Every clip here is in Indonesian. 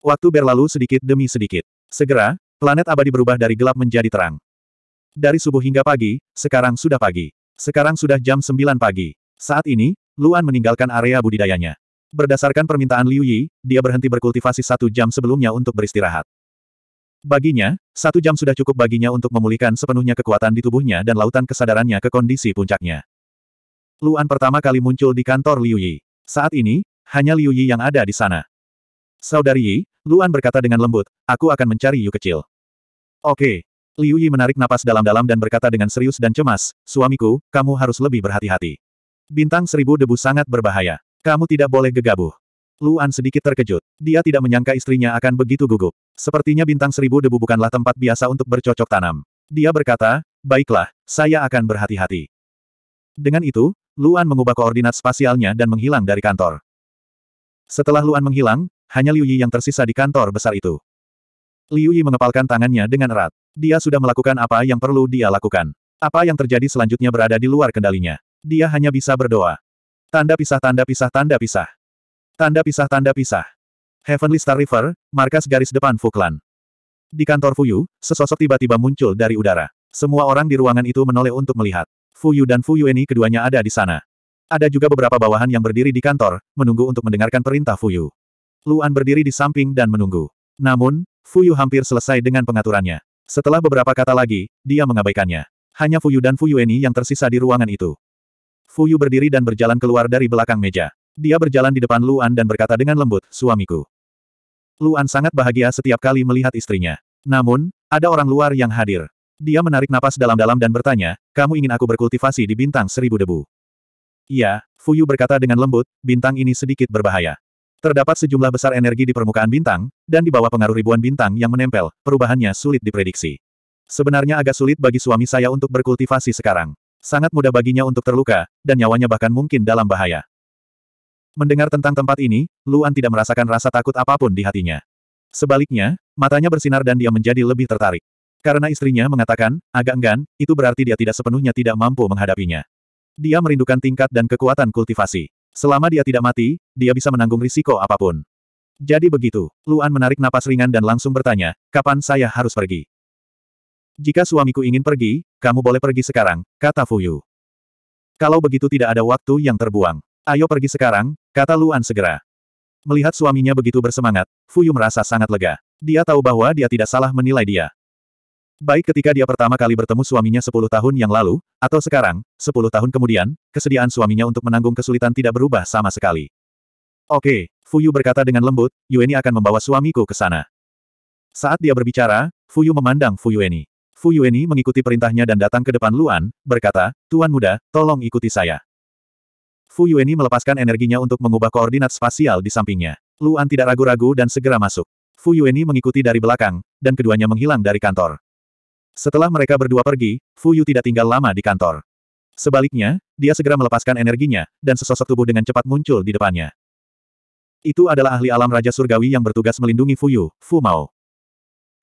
Waktu berlalu sedikit demi sedikit. Segera, planet abadi berubah dari gelap menjadi terang. Dari subuh hingga pagi, sekarang sudah pagi. Sekarang sudah jam 9 pagi. Saat ini, Luan meninggalkan area budidayanya. Berdasarkan permintaan Liu Yi, dia berhenti berkultivasi satu jam sebelumnya untuk beristirahat. Baginya, satu jam sudah cukup baginya untuk memulihkan sepenuhnya kekuatan di tubuhnya dan lautan kesadarannya ke kondisi puncaknya. Luan pertama kali muncul di kantor Liu Yi. Saat ini, hanya Liu Yi yang ada di sana. Saudari Yi, Luan berkata dengan lembut, aku akan mencari Yu kecil. Oke. Liu Yi menarik napas dalam-dalam dan berkata dengan serius dan cemas, suamiku, kamu harus lebih berhati-hati. Bintang seribu debu sangat berbahaya. Kamu tidak boleh gegabah. Luan sedikit terkejut. Dia tidak menyangka istrinya akan begitu gugup. Sepertinya bintang seribu debu bukanlah tempat biasa untuk bercocok tanam. Dia berkata, baiklah, saya akan berhati-hati. Dengan itu, Luan mengubah koordinat spasialnya dan menghilang dari kantor. Setelah Luan menghilang, hanya Liu Yi yang tersisa di kantor besar itu. Liu Yi mengepalkan tangannya dengan erat. Dia sudah melakukan apa yang perlu dia lakukan. Apa yang terjadi selanjutnya berada di luar kendalinya. Dia hanya bisa berdoa. Tanda pisah tanda pisah tanda pisah. Tanda pisah-tanda pisah. Heavenly Star River, markas garis depan Fuklan. Di kantor Fuyu, sesosok tiba-tiba muncul dari udara. Semua orang di ruangan itu menoleh untuk melihat. Fuyu dan Fuyu ini keduanya ada di sana. Ada juga beberapa bawahan yang berdiri di kantor, menunggu untuk mendengarkan perintah Fuyu. Luan berdiri di samping dan menunggu. Namun, Fuyu hampir selesai dengan pengaturannya. Setelah beberapa kata lagi, dia mengabaikannya. Hanya Fuyu dan Fuyu Eni yang tersisa di ruangan itu. Fuyu berdiri dan berjalan keluar dari belakang meja. Dia berjalan di depan Luan dan berkata dengan lembut, suamiku. Luan sangat bahagia setiap kali melihat istrinya. Namun, ada orang luar yang hadir. Dia menarik napas dalam-dalam dan bertanya, kamu ingin aku berkultivasi di bintang seribu debu? Iya, Fuyu berkata dengan lembut, bintang ini sedikit berbahaya. Terdapat sejumlah besar energi di permukaan bintang, dan di bawah pengaruh ribuan bintang yang menempel, perubahannya sulit diprediksi. Sebenarnya agak sulit bagi suami saya untuk berkultivasi sekarang. Sangat mudah baginya untuk terluka, dan nyawanya bahkan mungkin dalam bahaya. Mendengar tentang tempat ini, Luan tidak merasakan rasa takut apapun di hatinya. Sebaliknya, matanya bersinar dan dia menjadi lebih tertarik. Karena istrinya mengatakan, agak enggan, itu berarti dia tidak sepenuhnya tidak mampu menghadapinya. Dia merindukan tingkat dan kekuatan kultivasi. Selama dia tidak mati, dia bisa menanggung risiko apapun. Jadi begitu, Luan menarik napas ringan dan langsung bertanya, kapan saya harus pergi? Jika suamiku ingin pergi, kamu boleh pergi sekarang, kata Fuyu. Kalau begitu tidak ada waktu yang terbuang. Ayo pergi sekarang, Kata Luan segera. Melihat suaminya begitu bersemangat, Fuyu merasa sangat lega. Dia tahu bahwa dia tidak salah menilai dia. Baik ketika dia pertama kali bertemu suaminya 10 tahun yang lalu, atau sekarang, 10 tahun kemudian, kesediaan suaminya untuk menanggung kesulitan tidak berubah sama sekali. Oke, Fuyu berkata dengan lembut, Yueni akan membawa suamiku ke sana. Saat dia berbicara, Fuyu memandang Fuyueni. Fuyueni mengikuti perintahnya dan datang ke depan Luan, berkata, Tuan muda, tolong ikuti saya. Fu Yueni melepaskan energinya untuk mengubah koordinat spasial di sampingnya. Luan tidak ragu-ragu dan segera masuk. Fu Yueni mengikuti dari belakang, dan keduanya menghilang dari kantor. Setelah mereka berdua pergi, Fu Yu tidak tinggal lama di kantor. Sebaliknya, dia segera melepaskan energinya, dan sesosok tubuh dengan cepat muncul di depannya. Itu adalah ahli alam Raja Surgawi yang bertugas melindungi Fu Yu, Fu Mao.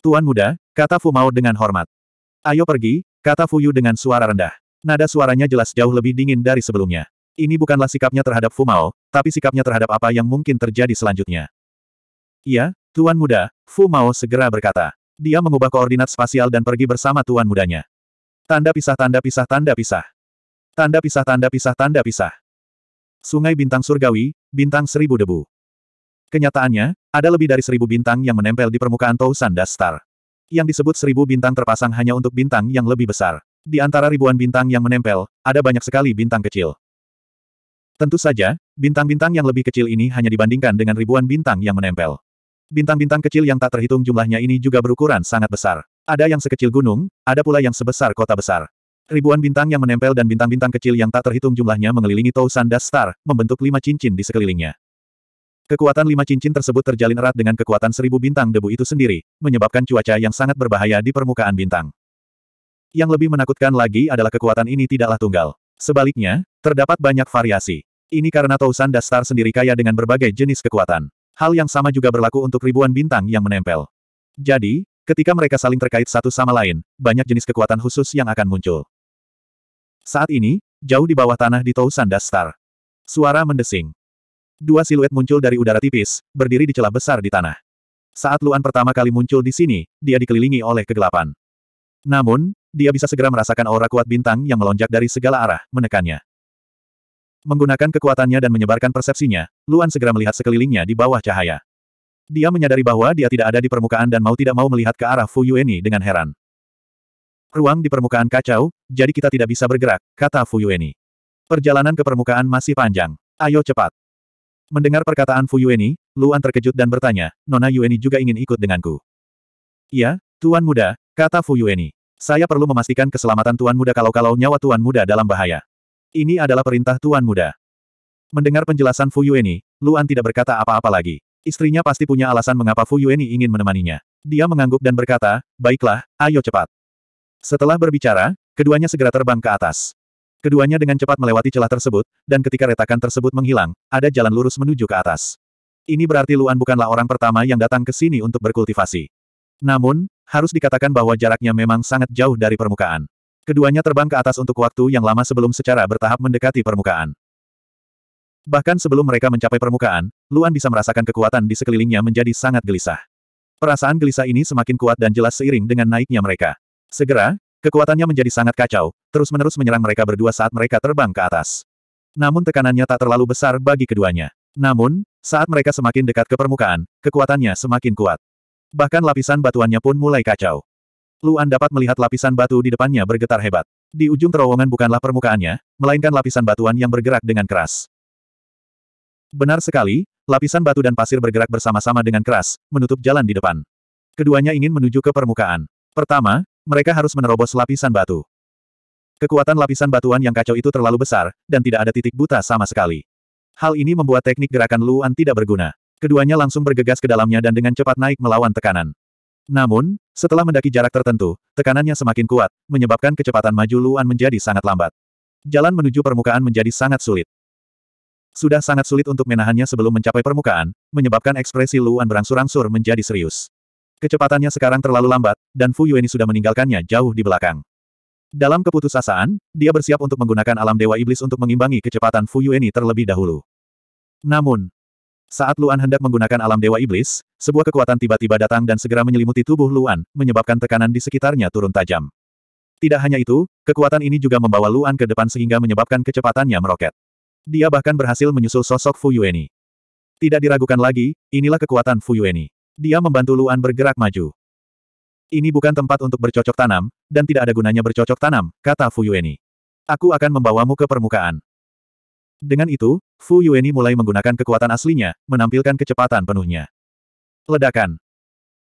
Tuan muda, kata Fu Mao dengan hormat. Ayo pergi, kata Fu Yu dengan suara rendah. Nada suaranya jelas jauh lebih dingin dari sebelumnya. Ini bukanlah sikapnya terhadap Fumao, tapi sikapnya terhadap apa yang mungkin terjadi selanjutnya. Iya, Tuan Muda, Fu Mao segera berkata. Dia mengubah koordinat spasial dan pergi bersama Tuan Mudanya. Tanda pisah tanda pisah tanda pisah. Tanda pisah tanda pisah tanda pisah. Sungai Bintang Surgawi, Bintang Seribu Debu. Kenyataannya, ada lebih dari seribu bintang yang menempel di permukaan Tousan Sanda Star. Yang disebut seribu bintang terpasang hanya untuk bintang yang lebih besar. Di antara ribuan bintang yang menempel, ada banyak sekali bintang kecil. Tentu saja, bintang-bintang yang lebih kecil ini hanya dibandingkan dengan ribuan bintang yang menempel. Bintang-bintang kecil yang tak terhitung jumlahnya ini juga berukuran sangat besar. Ada yang sekecil gunung, ada pula yang sebesar kota besar. Ribuan bintang yang menempel dan bintang-bintang kecil yang tak terhitung jumlahnya mengelilingi Tousan Das Star, membentuk lima cincin di sekelilingnya. Kekuatan lima cincin tersebut terjalin erat dengan kekuatan seribu bintang debu itu sendiri, menyebabkan cuaca yang sangat berbahaya di permukaan bintang. Yang lebih menakutkan lagi adalah kekuatan ini tidaklah tunggal. Sebaliknya, terdapat banyak variasi. Ini karena Tousan Dastar sendiri kaya dengan berbagai jenis kekuatan. Hal yang sama juga berlaku untuk ribuan bintang yang menempel. Jadi, ketika mereka saling terkait satu sama lain, banyak jenis kekuatan khusus yang akan muncul. Saat ini, jauh di bawah tanah di Tousan Dastar. Suara mendesing. Dua siluet muncul dari udara tipis, berdiri di celah besar di tanah. Saat Luan pertama kali muncul di sini, dia dikelilingi oleh kegelapan. Namun, dia bisa segera merasakan aura kuat bintang yang melonjak dari segala arah, menekannya. Menggunakan kekuatannya dan menyebarkan persepsinya, Luan segera melihat sekelilingnya di bawah cahaya. Dia menyadari bahwa dia tidak ada di permukaan dan mau tidak mau melihat ke arah Fu Yueni dengan heran. Ruang di permukaan kacau, jadi kita tidak bisa bergerak, kata Fu Yueni. Perjalanan ke permukaan masih panjang. Ayo cepat. Mendengar perkataan Fu Yueni, Luan terkejut dan bertanya, Nona Yueni juga ingin ikut denganku. Iya, Tuan Muda, kata Fu Yueni. Saya perlu memastikan keselamatan Tuan Muda kalau-kalau nyawa Tuan Muda dalam bahaya. Ini adalah perintah Tuan Muda. Mendengar penjelasan Fu Yueni, Luan tidak berkata apa-apa lagi. Istrinya pasti punya alasan mengapa Fu Yueni ingin menemaninya. Dia mengangguk dan berkata, baiklah, ayo cepat. Setelah berbicara, keduanya segera terbang ke atas. Keduanya dengan cepat melewati celah tersebut, dan ketika retakan tersebut menghilang, ada jalan lurus menuju ke atas. Ini berarti Luan bukanlah orang pertama yang datang ke sini untuk berkultivasi. Namun, harus dikatakan bahwa jaraknya memang sangat jauh dari permukaan. Keduanya terbang ke atas untuk waktu yang lama sebelum secara bertahap mendekati permukaan. Bahkan sebelum mereka mencapai permukaan, Luan bisa merasakan kekuatan di sekelilingnya menjadi sangat gelisah. Perasaan gelisah ini semakin kuat dan jelas seiring dengan naiknya mereka. Segera, kekuatannya menjadi sangat kacau, terus-menerus menyerang mereka berdua saat mereka terbang ke atas. Namun tekanannya tak terlalu besar bagi keduanya. Namun, saat mereka semakin dekat ke permukaan, kekuatannya semakin kuat. Bahkan lapisan batuannya pun mulai kacau. Luan dapat melihat lapisan batu di depannya bergetar hebat. Di ujung terowongan bukanlah permukaannya, melainkan lapisan batuan yang bergerak dengan keras. Benar sekali, lapisan batu dan pasir bergerak bersama-sama dengan keras, menutup jalan di depan. Keduanya ingin menuju ke permukaan. Pertama, mereka harus menerobos lapisan batu. Kekuatan lapisan batuan yang kacau itu terlalu besar, dan tidak ada titik buta sama sekali. Hal ini membuat teknik gerakan Luan tidak berguna. Keduanya langsung bergegas ke dalamnya dan dengan cepat naik melawan tekanan. Namun, setelah mendaki jarak tertentu, tekanannya semakin kuat, menyebabkan kecepatan maju Luan menjadi sangat lambat. Jalan menuju permukaan menjadi sangat sulit. Sudah sangat sulit untuk menahannya sebelum mencapai permukaan, menyebabkan ekspresi Luan berangsur-angsur menjadi serius. Kecepatannya sekarang terlalu lambat, dan Fu Yueni sudah meninggalkannya jauh di belakang. Dalam keputusasaan, dia bersiap untuk menggunakan alam dewa iblis untuk mengimbangi kecepatan Fu Yueni terlebih dahulu. Namun, saat Luan hendak menggunakan alam dewa iblis, sebuah kekuatan tiba-tiba datang dan segera menyelimuti tubuh Luan, menyebabkan tekanan di sekitarnya turun tajam. Tidak hanya itu, kekuatan ini juga membawa Luan ke depan sehingga menyebabkan kecepatannya meroket. Dia bahkan berhasil menyusul sosok Fu Yueni. Tidak diragukan lagi, inilah kekuatan Fu Yueni. Dia membantu Luan bergerak maju. Ini bukan tempat untuk bercocok tanam, dan tidak ada gunanya bercocok tanam, kata Fu Yueni. Aku akan membawamu ke permukaan. Dengan itu, Fu Yueni mulai menggunakan kekuatan aslinya, menampilkan kecepatan penuhnya. Ledakan.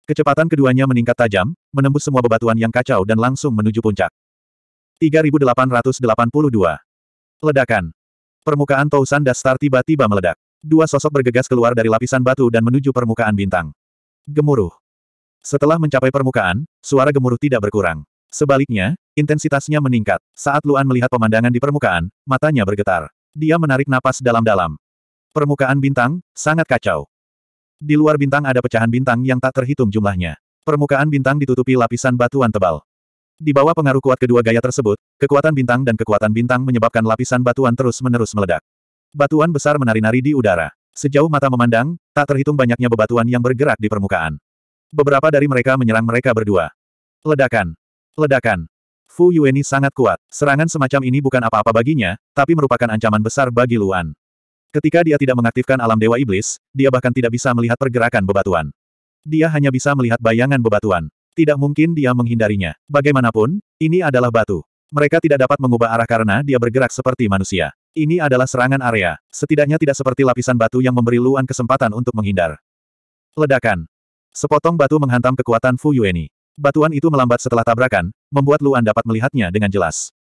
Kecepatan keduanya meningkat tajam, menembus semua bebatuan yang kacau dan langsung menuju puncak. 3882. Ledakan. Permukaan Tousan Dastar tiba-tiba meledak. Dua sosok bergegas keluar dari lapisan batu dan menuju permukaan bintang. Gemuruh. Setelah mencapai permukaan, suara gemuruh tidak berkurang. Sebaliknya, intensitasnya meningkat. Saat Luan melihat pemandangan di permukaan, matanya bergetar. Dia menarik napas dalam-dalam. Permukaan bintang, sangat kacau. Di luar bintang ada pecahan bintang yang tak terhitung jumlahnya. Permukaan bintang ditutupi lapisan batuan tebal. Di bawah pengaruh kuat kedua gaya tersebut, kekuatan bintang dan kekuatan bintang menyebabkan lapisan batuan terus-menerus meledak. Batuan besar menari-nari di udara. Sejauh mata memandang, tak terhitung banyaknya bebatuan yang bergerak di permukaan. Beberapa dari mereka menyerang mereka berdua. Ledakan. Ledakan. Fu Yueni sangat kuat. Serangan semacam ini bukan apa-apa baginya, tapi merupakan ancaman besar bagi Luan. Ketika dia tidak mengaktifkan alam dewa iblis, dia bahkan tidak bisa melihat pergerakan bebatuan. Dia hanya bisa melihat bayangan bebatuan. Tidak mungkin dia menghindarinya. Bagaimanapun, ini adalah batu. Mereka tidak dapat mengubah arah karena dia bergerak seperti manusia. Ini adalah serangan area. Setidaknya tidak seperti lapisan batu yang memberi Luan kesempatan untuk menghindar. Ledakan. Sepotong batu menghantam kekuatan Fu Yueni. Batuan itu melambat setelah tabrakan, membuat Luan dapat melihatnya dengan jelas.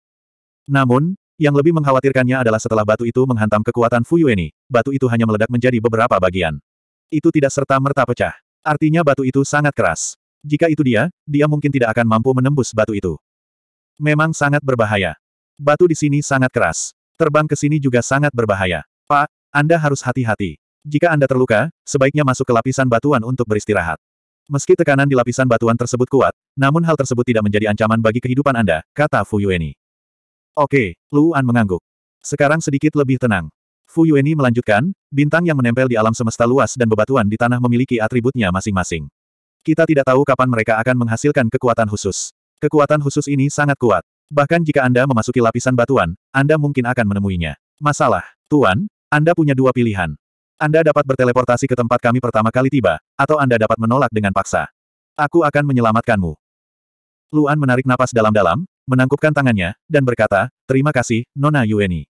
Namun, yang lebih mengkhawatirkannya adalah setelah batu itu menghantam kekuatan Fu Yueni, batu itu hanya meledak menjadi beberapa bagian. Itu tidak serta-merta pecah. Artinya batu itu sangat keras. Jika itu dia, dia mungkin tidak akan mampu menembus batu itu. Memang sangat berbahaya. Batu di sini sangat keras. Terbang ke sini juga sangat berbahaya. Pak, Anda harus hati-hati. Jika Anda terluka, sebaiknya masuk ke lapisan batuan untuk beristirahat. Meski tekanan di lapisan batuan tersebut kuat, namun hal tersebut tidak menjadi ancaman bagi kehidupan Anda, kata Fu Yueni. Oke, Luan mengangguk. Sekarang sedikit lebih tenang. Fu Yueni melanjutkan, bintang yang menempel di alam semesta luas dan bebatuan di tanah memiliki atributnya masing-masing. Kita tidak tahu kapan mereka akan menghasilkan kekuatan khusus. Kekuatan khusus ini sangat kuat. Bahkan jika Anda memasuki lapisan batuan, Anda mungkin akan menemuinya. Masalah, Tuan, Anda punya dua pilihan. Anda dapat berteleportasi ke tempat kami pertama kali tiba, atau Anda dapat menolak dengan paksa. Aku akan menyelamatkanmu. Luan menarik napas dalam-dalam, menangkupkan tangannya, dan berkata, Terima kasih, Nona Yueni.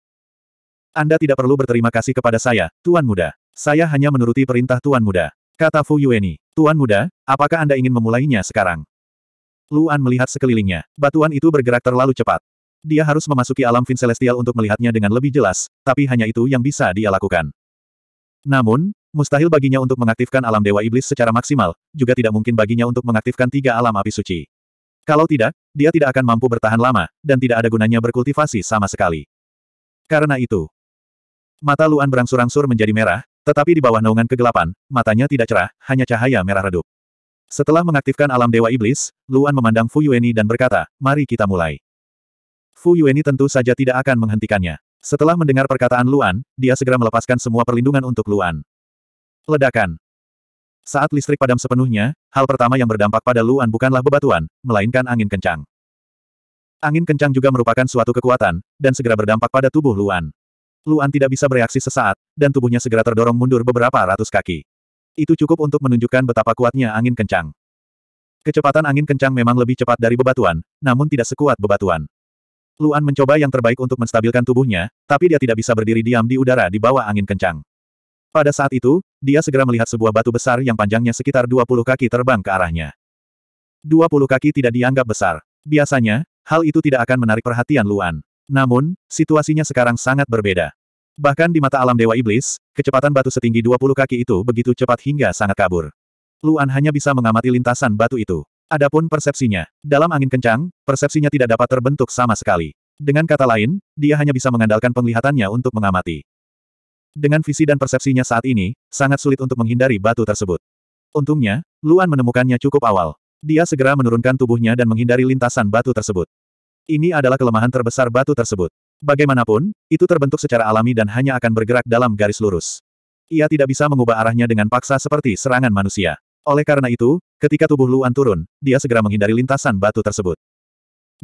Anda tidak perlu berterima kasih kepada saya, Tuan Muda. Saya hanya menuruti perintah Tuan Muda. Kata Fu Yueni, Tuan Muda, apakah Anda ingin memulainya sekarang? Luan melihat sekelilingnya. Batuan itu bergerak terlalu cepat. Dia harus memasuki alam fin celestial untuk melihatnya dengan lebih jelas, tapi hanya itu yang bisa dia lakukan. Namun, mustahil baginya untuk mengaktifkan alam Dewa Iblis secara maksimal, juga tidak mungkin baginya untuk mengaktifkan tiga alam api suci. Kalau tidak, dia tidak akan mampu bertahan lama, dan tidak ada gunanya berkultivasi sama sekali. Karena itu, mata Luan berangsur-angsur menjadi merah, tetapi di bawah naungan kegelapan, matanya tidak cerah, hanya cahaya merah redup. Setelah mengaktifkan alam Dewa Iblis, Luan memandang Fu Yueni dan berkata, mari kita mulai. Fu Yueni tentu saja tidak akan menghentikannya. Setelah mendengar perkataan Luan, dia segera melepaskan semua perlindungan untuk Luan. Ledakan. Saat listrik padam sepenuhnya, hal pertama yang berdampak pada Luan bukanlah bebatuan, melainkan angin kencang. Angin kencang juga merupakan suatu kekuatan, dan segera berdampak pada tubuh Luan. Luan tidak bisa bereaksi sesaat, dan tubuhnya segera terdorong mundur beberapa ratus kaki. Itu cukup untuk menunjukkan betapa kuatnya angin kencang. Kecepatan angin kencang memang lebih cepat dari bebatuan, namun tidak sekuat bebatuan. Luan mencoba yang terbaik untuk menstabilkan tubuhnya, tapi dia tidak bisa berdiri diam di udara di bawah angin kencang. Pada saat itu, dia segera melihat sebuah batu besar yang panjangnya sekitar 20 kaki terbang ke arahnya. 20 kaki tidak dianggap besar. Biasanya, hal itu tidak akan menarik perhatian Luan. Namun, situasinya sekarang sangat berbeda. Bahkan di mata alam Dewa Iblis, kecepatan batu setinggi 20 kaki itu begitu cepat hingga sangat kabur. Luan hanya bisa mengamati lintasan batu itu. Adapun persepsinya, dalam angin kencang, persepsinya tidak dapat terbentuk sama sekali. Dengan kata lain, dia hanya bisa mengandalkan penglihatannya untuk mengamati. Dengan visi dan persepsinya saat ini, sangat sulit untuk menghindari batu tersebut. Untungnya, Luan menemukannya cukup awal. Dia segera menurunkan tubuhnya dan menghindari lintasan batu tersebut. Ini adalah kelemahan terbesar batu tersebut. Bagaimanapun, itu terbentuk secara alami dan hanya akan bergerak dalam garis lurus. Ia tidak bisa mengubah arahnya dengan paksa seperti serangan manusia. Oleh karena itu, ketika tubuh Luan turun, dia segera menghindari lintasan batu tersebut.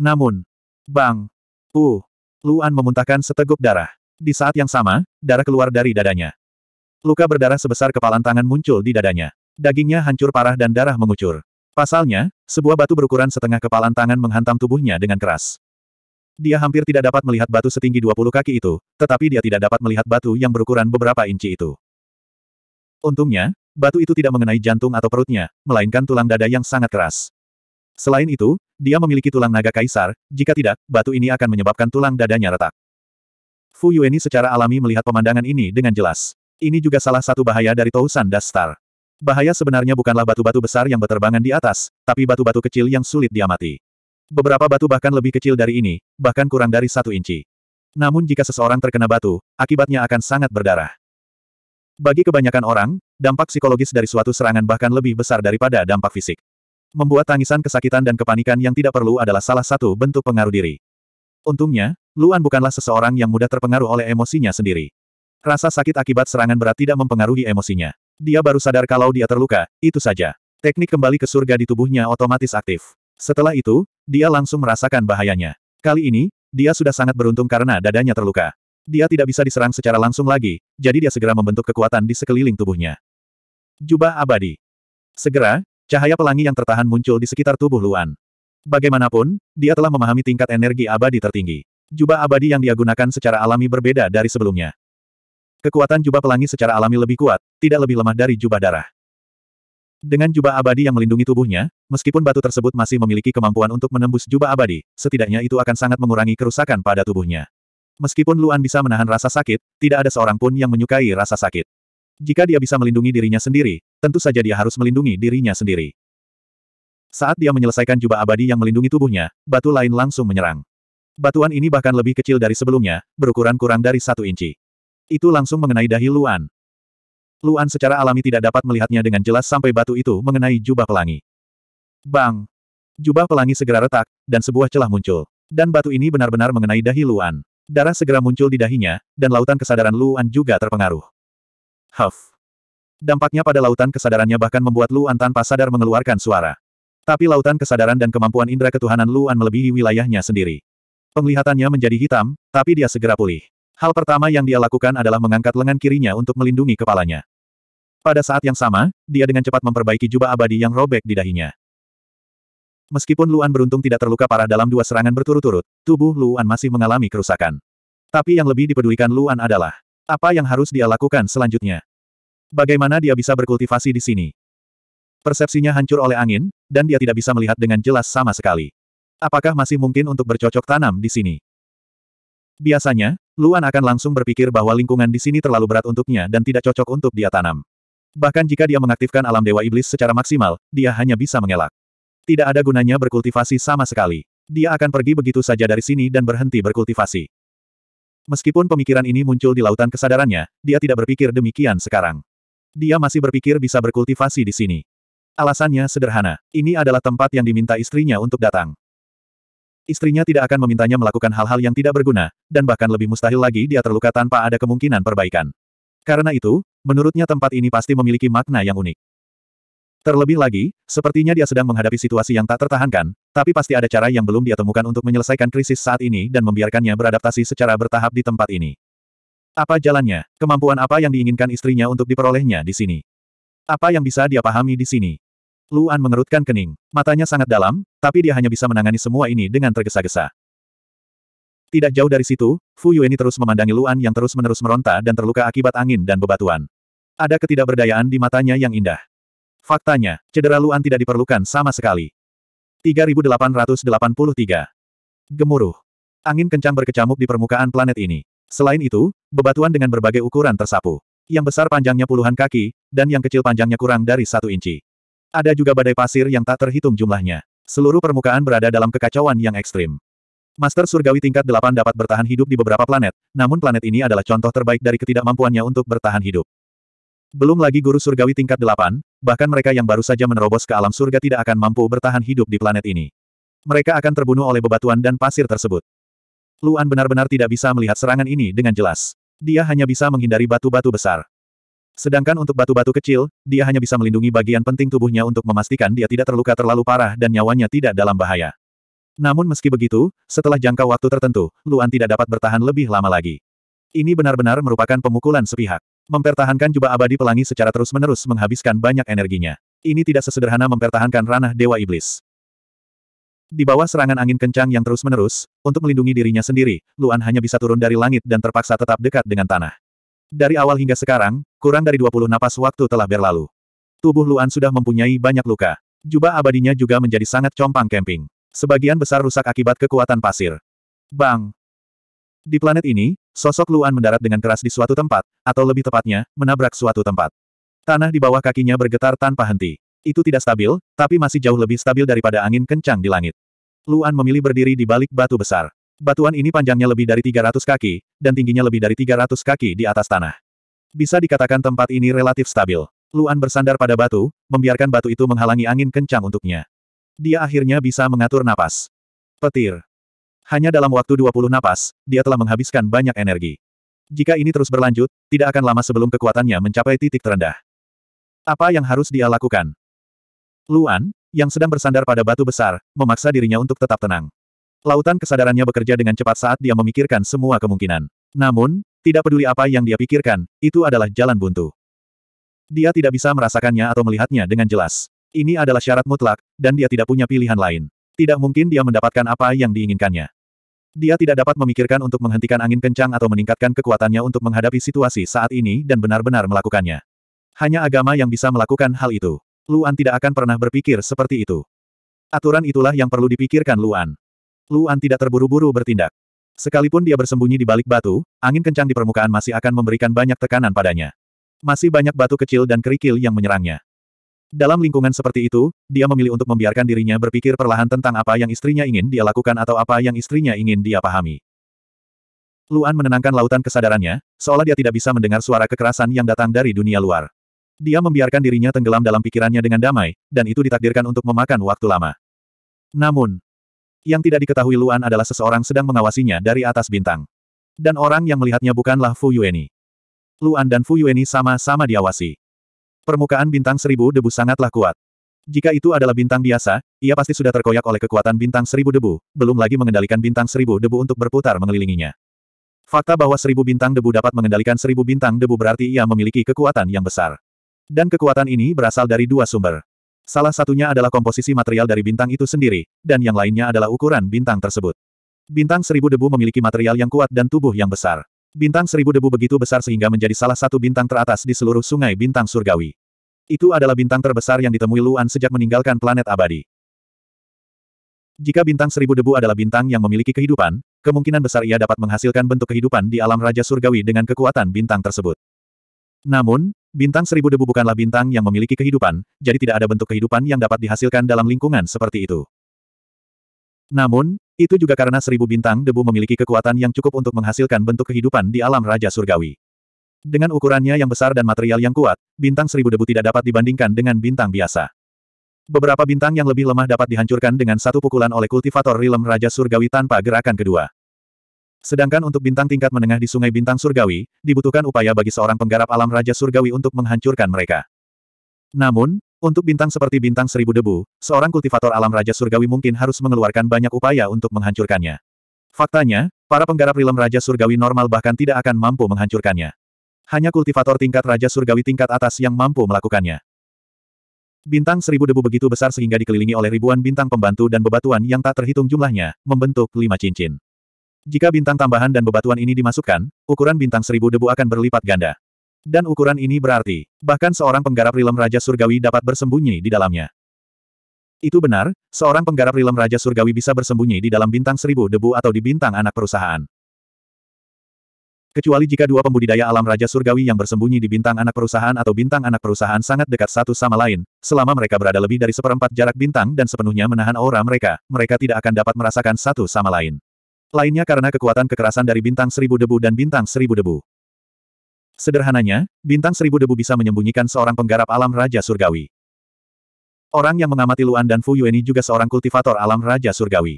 Namun, bang, uh, Luan memuntahkan seteguk darah. Di saat yang sama, darah keluar dari dadanya. Luka berdarah sebesar kepalan tangan muncul di dadanya. Dagingnya hancur parah dan darah mengucur. Pasalnya, sebuah batu berukuran setengah kepalan tangan menghantam tubuhnya dengan keras. Dia hampir tidak dapat melihat batu setinggi 20 kaki itu, tetapi dia tidak dapat melihat batu yang berukuran beberapa inci itu. Untungnya, batu itu tidak mengenai jantung atau perutnya, melainkan tulang dada yang sangat keras. Selain itu, dia memiliki tulang naga kaisar, jika tidak, batu ini akan menyebabkan tulang dadanya retak. Fu Yueni secara alami melihat pemandangan ini dengan jelas. Ini juga salah satu bahaya dari Tousan Dastar. Bahaya sebenarnya bukanlah batu-batu besar yang berterbangan di atas, tapi batu-batu kecil yang sulit diamati. Beberapa batu bahkan lebih kecil dari ini, bahkan kurang dari satu inci. Namun jika seseorang terkena batu, akibatnya akan sangat berdarah. Bagi kebanyakan orang, dampak psikologis dari suatu serangan bahkan lebih besar daripada dampak fisik. Membuat tangisan kesakitan dan kepanikan yang tidak perlu adalah salah satu bentuk pengaruh diri. Untungnya, Luan bukanlah seseorang yang mudah terpengaruh oleh emosinya sendiri. Rasa sakit akibat serangan berat tidak mempengaruhi emosinya. Dia baru sadar kalau dia terluka, itu saja. Teknik kembali ke surga di tubuhnya otomatis aktif. Setelah itu, dia langsung merasakan bahayanya. Kali ini, dia sudah sangat beruntung karena dadanya terluka. Dia tidak bisa diserang secara langsung lagi, jadi dia segera membentuk kekuatan di sekeliling tubuhnya. Jubah abadi. Segera, cahaya pelangi yang tertahan muncul di sekitar tubuh Luan. Bagaimanapun, dia telah memahami tingkat energi abadi tertinggi. Jubah abadi yang dia gunakan secara alami berbeda dari sebelumnya. Kekuatan jubah pelangi secara alami lebih kuat, tidak lebih lemah dari jubah darah. Dengan jubah abadi yang melindungi tubuhnya, meskipun batu tersebut masih memiliki kemampuan untuk menembus jubah abadi, setidaknya itu akan sangat mengurangi kerusakan pada tubuhnya. Meskipun Luan bisa menahan rasa sakit, tidak ada seorang pun yang menyukai rasa sakit. Jika dia bisa melindungi dirinya sendiri, tentu saja dia harus melindungi dirinya sendiri. Saat dia menyelesaikan jubah abadi yang melindungi tubuhnya, batu lain langsung menyerang. Batuan ini bahkan lebih kecil dari sebelumnya, berukuran kurang dari satu inci. Itu langsung mengenai dahi Luan. Luan secara alami tidak dapat melihatnya dengan jelas sampai batu itu mengenai jubah pelangi. Bang! Jubah pelangi segera retak, dan sebuah celah muncul. Dan batu ini benar-benar mengenai dahi Luan. Darah segera muncul di dahinya, dan lautan kesadaran Luan juga terpengaruh. Huff. Dampaknya pada lautan kesadarannya bahkan membuat Luan tanpa sadar mengeluarkan suara. Tapi lautan kesadaran dan kemampuan indera ketuhanan Luan melebihi wilayahnya sendiri. Penglihatannya menjadi hitam, tapi dia segera pulih. Hal pertama yang dia lakukan adalah mengangkat lengan kirinya untuk melindungi kepalanya. Pada saat yang sama, dia dengan cepat memperbaiki jubah abadi yang robek di dahinya. Meskipun Luan beruntung tidak terluka parah dalam dua serangan berturut-turut, tubuh Luan masih mengalami kerusakan. Tapi yang lebih dipedulikan Luan adalah apa yang harus dia lakukan selanjutnya? Bagaimana dia bisa berkultivasi di sini? Persepsinya hancur oleh angin, dan dia tidak bisa melihat dengan jelas sama sekali. Apakah masih mungkin untuk bercocok tanam di sini? Biasanya, Luan akan langsung berpikir bahwa lingkungan di sini terlalu berat untuknya dan tidak cocok untuk dia tanam. Bahkan jika dia mengaktifkan alam dewa iblis secara maksimal, dia hanya bisa mengelak. Tidak ada gunanya berkultivasi sama sekali. Dia akan pergi begitu saja dari sini dan berhenti berkultivasi. Meskipun pemikiran ini muncul di lautan kesadarannya, dia tidak berpikir demikian sekarang. Dia masih berpikir bisa berkultivasi di sini. Alasannya sederhana, ini adalah tempat yang diminta istrinya untuk datang. Istrinya tidak akan memintanya melakukan hal-hal yang tidak berguna, dan bahkan lebih mustahil lagi dia terluka tanpa ada kemungkinan perbaikan. Karena itu, menurutnya tempat ini pasti memiliki makna yang unik. Terlebih lagi, sepertinya dia sedang menghadapi situasi yang tak tertahankan, tapi pasti ada cara yang belum dia temukan untuk menyelesaikan krisis saat ini dan membiarkannya beradaptasi secara bertahap di tempat ini. Apa jalannya? Kemampuan apa yang diinginkan istrinya untuk diperolehnya di sini? Apa yang bisa dia pahami di sini? Luan mengerutkan kening. Matanya sangat dalam, tapi dia hanya bisa menangani semua ini dengan tergesa-gesa. Tidak jauh dari situ, Fu ini terus memandangi Luan yang terus-menerus meronta dan terluka akibat angin dan bebatuan. Ada ketidakberdayaan di matanya yang indah. Faktanya, cedera Luan tidak diperlukan sama sekali. 3883. Gemuruh. Angin kencang berkecamuk di permukaan planet ini. Selain itu, bebatuan dengan berbagai ukuran tersapu. Yang besar panjangnya puluhan kaki, dan yang kecil panjangnya kurang dari satu inci. Ada juga badai pasir yang tak terhitung jumlahnya. Seluruh permukaan berada dalam kekacauan yang ekstrim. Master Surgawi tingkat 8 dapat bertahan hidup di beberapa planet, namun planet ini adalah contoh terbaik dari ketidakmampuannya untuk bertahan hidup. Belum lagi Guru Surgawi tingkat 8, bahkan mereka yang baru saja menerobos ke alam surga tidak akan mampu bertahan hidup di planet ini. Mereka akan terbunuh oleh bebatuan dan pasir tersebut. Luan benar-benar tidak bisa melihat serangan ini dengan jelas. Dia hanya bisa menghindari batu-batu besar. Sedangkan untuk batu-batu kecil, dia hanya bisa melindungi bagian penting tubuhnya untuk memastikan dia tidak terluka terlalu parah dan nyawanya tidak dalam bahaya. Namun meski begitu, setelah jangka waktu tertentu, Luan tidak dapat bertahan lebih lama lagi. Ini benar-benar merupakan pemukulan sepihak. Mempertahankan jubah abadi pelangi secara terus-menerus menghabiskan banyak energinya. Ini tidak sesederhana mempertahankan ranah Dewa Iblis. Di bawah serangan angin kencang yang terus-menerus, untuk melindungi dirinya sendiri, Luan hanya bisa turun dari langit dan terpaksa tetap dekat dengan tanah. Dari awal hingga sekarang, kurang dari 20 napas waktu telah berlalu. Tubuh Luan sudah mempunyai banyak luka. Jubah abadinya juga menjadi sangat compang kemping. Sebagian besar rusak akibat kekuatan pasir. Bang! Di planet ini, Sosok Luan mendarat dengan keras di suatu tempat, atau lebih tepatnya, menabrak suatu tempat. Tanah di bawah kakinya bergetar tanpa henti. Itu tidak stabil, tapi masih jauh lebih stabil daripada angin kencang di langit. Luan memilih berdiri di balik batu besar. Batuan ini panjangnya lebih dari 300 kaki, dan tingginya lebih dari 300 kaki di atas tanah. Bisa dikatakan tempat ini relatif stabil. Luan bersandar pada batu, membiarkan batu itu menghalangi angin kencang untuknya. Dia akhirnya bisa mengatur napas. Petir. Hanya dalam waktu 20 napas, dia telah menghabiskan banyak energi. Jika ini terus berlanjut, tidak akan lama sebelum kekuatannya mencapai titik terendah. Apa yang harus dia lakukan? Luan, yang sedang bersandar pada batu besar, memaksa dirinya untuk tetap tenang. Lautan kesadarannya bekerja dengan cepat saat dia memikirkan semua kemungkinan. Namun, tidak peduli apa yang dia pikirkan, itu adalah jalan buntu. Dia tidak bisa merasakannya atau melihatnya dengan jelas. Ini adalah syarat mutlak, dan dia tidak punya pilihan lain. Tidak mungkin dia mendapatkan apa yang diinginkannya. Dia tidak dapat memikirkan untuk menghentikan angin kencang atau meningkatkan kekuatannya untuk menghadapi situasi saat ini dan benar-benar melakukannya. Hanya agama yang bisa melakukan hal itu. Luan tidak akan pernah berpikir seperti itu. Aturan itulah yang perlu dipikirkan Luan. Luan tidak terburu-buru bertindak. Sekalipun dia bersembunyi di balik batu, angin kencang di permukaan masih akan memberikan banyak tekanan padanya. Masih banyak batu kecil dan kerikil yang menyerangnya. Dalam lingkungan seperti itu, dia memilih untuk membiarkan dirinya berpikir perlahan tentang apa yang istrinya ingin dia lakukan atau apa yang istrinya ingin dia pahami. Luan menenangkan lautan kesadarannya, seolah dia tidak bisa mendengar suara kekerasan yang datang dari dunia luar. Dia membiarkan dirinya tenggelam dalam pikirannya dengan damai, dan itu ditakdirkan untuk memakan waktu lama. Namun, yang tidak diketahui Luan adalah seseorang sedang mengawasinya dari atas bintang. Dan orang yang melihatnya bukanlah Fu Yueni. Luan dan Fu Yueni sama-sama diawasi. Permukaan bintang seribu debu sangatlah kuat. Jika itu adalah bintang biasa, ia pasti sudah terkoyak oleh kekuatan bintang seribu debu, belum lagi mengendalikan bintang seribu debu untuk berputar mengelilinginya. Fakta bahwa seribu bintang debu dapat mengendalikan seribu bintang debu berarti ia memiliki kekuatan yang besar. Dan kekuatan ini berasal dari dua sumber. Salah satunya adalah komposisi material dari bintang itu sendiri, dan yang lainnya adalah ukuran bintang tersebut. Bintang seribu debu memiliki material yang kuat dan tubuh yang besar. Bintang seribu debu begitu besar sehingga menjadi salah satu bintang teratas di seluruh sungai bintang surgawi. Itu adalah bintang terbesar yang ditemui Luan sejak meninggalkan planet abadi. Jika bintang seribu debu adalah bintang yang memiliki kehidupan, kemungkinan besar ia dapat menghasilkan bentuk kehidupan di alam Raja Surgawi dengan kekuatan bintang tersebut. Namun, bintang seribu debu bukanlah bintang yang memiliki kehidupan, jadi tidak ada bentuk kehidupan yang dapat dihasilkan dalam lingkungan seperti itu. Namun, itu juga karena seribu bintang debu memiliki kekuatan yang cukup untuk menghasilkan bentuk kehidupan di alam Raja Surgawi. Dengan ukurannya yang besar dan material yang kuat, bintang seribu debu tidak dapat dibandingkan dengan bintang biasa. Beberapa bintang yang lebih lemah dapat dihancurkan dengan satu pukulan oleh kultivator rilem Raja Surgawi tanpa gerakan kedua. Sedangkan untuk bintang tingkat menengah di Sungai Bintang Surgawi, dibutuhkan upaya bagi seorang penggarap alam Raja Surgawi untuk menghancurkan mereka. Namun, untuk bintang seperti bintang seribu debu, seorang kultivator alam Raja Surgawi mungkin harus mengeluarkan banyak upaya untuk menghancurkannya. Faktanya, para penggarap rilem Raja Surgawi normal bahkan tidak akan mampu menghancurkannya. Hanya kultivator tingkat Raja Surgawi tingkat atas yang mampu melakukannya. Bintang seribu debu begitu besar sehingga dikelilingi oleh ribuan bintang pembantu dan bebatuan yang tak terhitung jumlahnya, membentuk lima cincin. Jika bintang tambahan dan bebatuan ini dimasukkan, ukuran bintang seribu debu akan berlipat ganda. Dan ukuran ini berarti, bahkan seorang penggarap rilem Raja Surgawi dapat bersembunyi di dalamnya. Itu benar, seorang penggarap rilem Raja Surgawi bisa bersembunyi di dalam bintang seribu debu atau di bintang anak perusahaan. Kecuali jika dua pembudidaya alam Raja Surgawi yang bersembunyi di bintang anak perusahaan atau bintang anak perusahaan sangat dekat satu sama lain, selama mereka berada lebih dari seperempat jarak bintang dan sepenuhnya menahan aura mereka, mereka tidak akan dapat merasakan satu sama lain. Lainnya karena kekuatan kekerasan dari bintang seribu debu dan bintang seribu debu. Sederhananya, bintang seribu debu bisa menyembunyikan seorang penggarap alam Raja Surgawi. Orang yang mengamati Luan dan Fu Yueni juga seorang kultivator alam Raja Surgawi.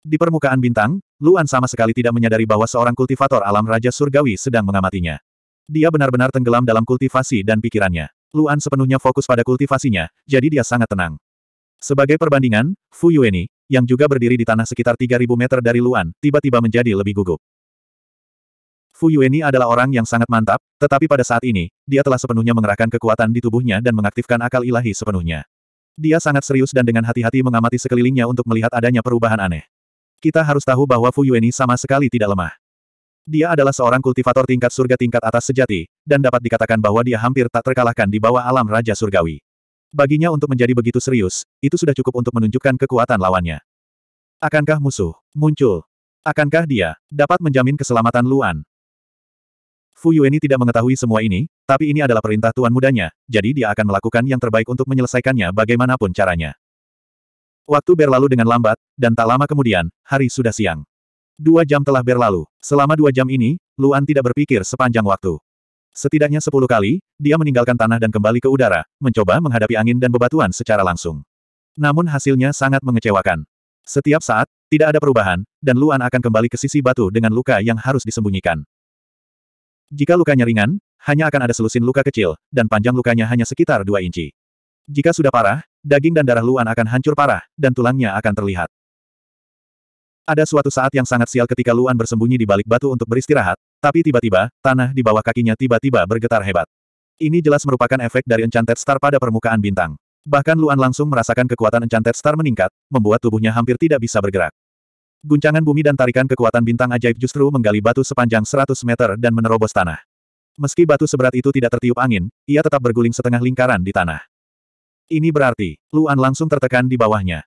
Di permukaan bintang, Luan sama sekali tidak menyadari bahwa seorang kultivator alam Raja Surgawi sedang mengamatinya. Dia benar-benar tenggelam dalam kultivasi dan pikirannya. Luan sepenuhnya fokus pada kultivasinya, jadi dia sangat tenang. Sebagai perbandingan, Fu Yueni, yang juga berdiri di tanah sekitar 3.000 meter dari Luan, tiba-tiba menjadi lebih gugup. Fu Yueni adalah orang yang sangat mantap, tetapi pada saat ini, dia telah sepenuhnya mengerahkan kekuatan di tubuhnya dan mengaktifkan akal ilahi sepenuhnya. Dia sangat serius dan dengan hati-hati mengamati sekelilingnya untuk melihat adanya perubahan aneh. Kita harus tahu bahwa Fu Yueni sama sekali tidak lemah. Dia adalah seorang kultivator tingkat surga tingkat atas sejati, dan dapat dikatakan bahwa dia hampir tak terkalahkan di bawah alam Raja Surgawi. Baginya untuk menjadi begitu serius, itu sudah cukup untuk menunjukkan kekuatan lawannya. Akankah musuh muncul? Akankah dia dapat menjamin keselamatan Luan? Fu Yueni tidak mengetahui semua ini, tapi ini adalah perintah tuan mudanya, jadi dia akan melakukan yang terbaik untuk menyelesaikannya bagaimanapun caranya. Waktu berlalu dengan lambat, dan tak lama kemudian, hari sudah siang. Dua jam telah berlalu. Selama dua jam ini, Luan tidak berpikir sepanjang waktu. Setidaknya sepuluh kali, dia meninggalkan tanah dan kembali ke udara, mencoba menghadapi angin dan bebatuan secara langsung. Namun hasilnya sangat mengecewakan. Setiap saat, tidak ada perubahan, dan Luan akan kembali ke sisi batu dengan luka yang harus disembunyikan. Jika lukanya ringan, hanya akan ada selusin luka kecil, dan panjang lukanya hanya sekitar dua inci. Jika sudah parah, daging dan darah Luan akan hancur parah, dan tulangnya akan terlihat. Ada suatu saat yang sangat sial ketika Luan bersembunyi di balik batu untuk beristirahat, tapi tiba-tiba, tanah di bawah kakinya tiba-tiba bergetar hebat. Ini jelas merupakan efek dari Enchanted Star pada permukaan bintang. Bahkan Luan langsung merasakan kekuatan Enchanted Star meningkat, membuat tubuhnya hampir tidak bisa bergerak. Guncangan bumi dan tarikan kekuatan bintang ajaib justru menggali batu sepanjang 100 meter dan menerobos tanah. Meski batu seberat itu tidak tertiup angin, ia tetap berguling setengah lingkaran di tanah. Ini berarti, Luan langsung tertekan di bawahnya.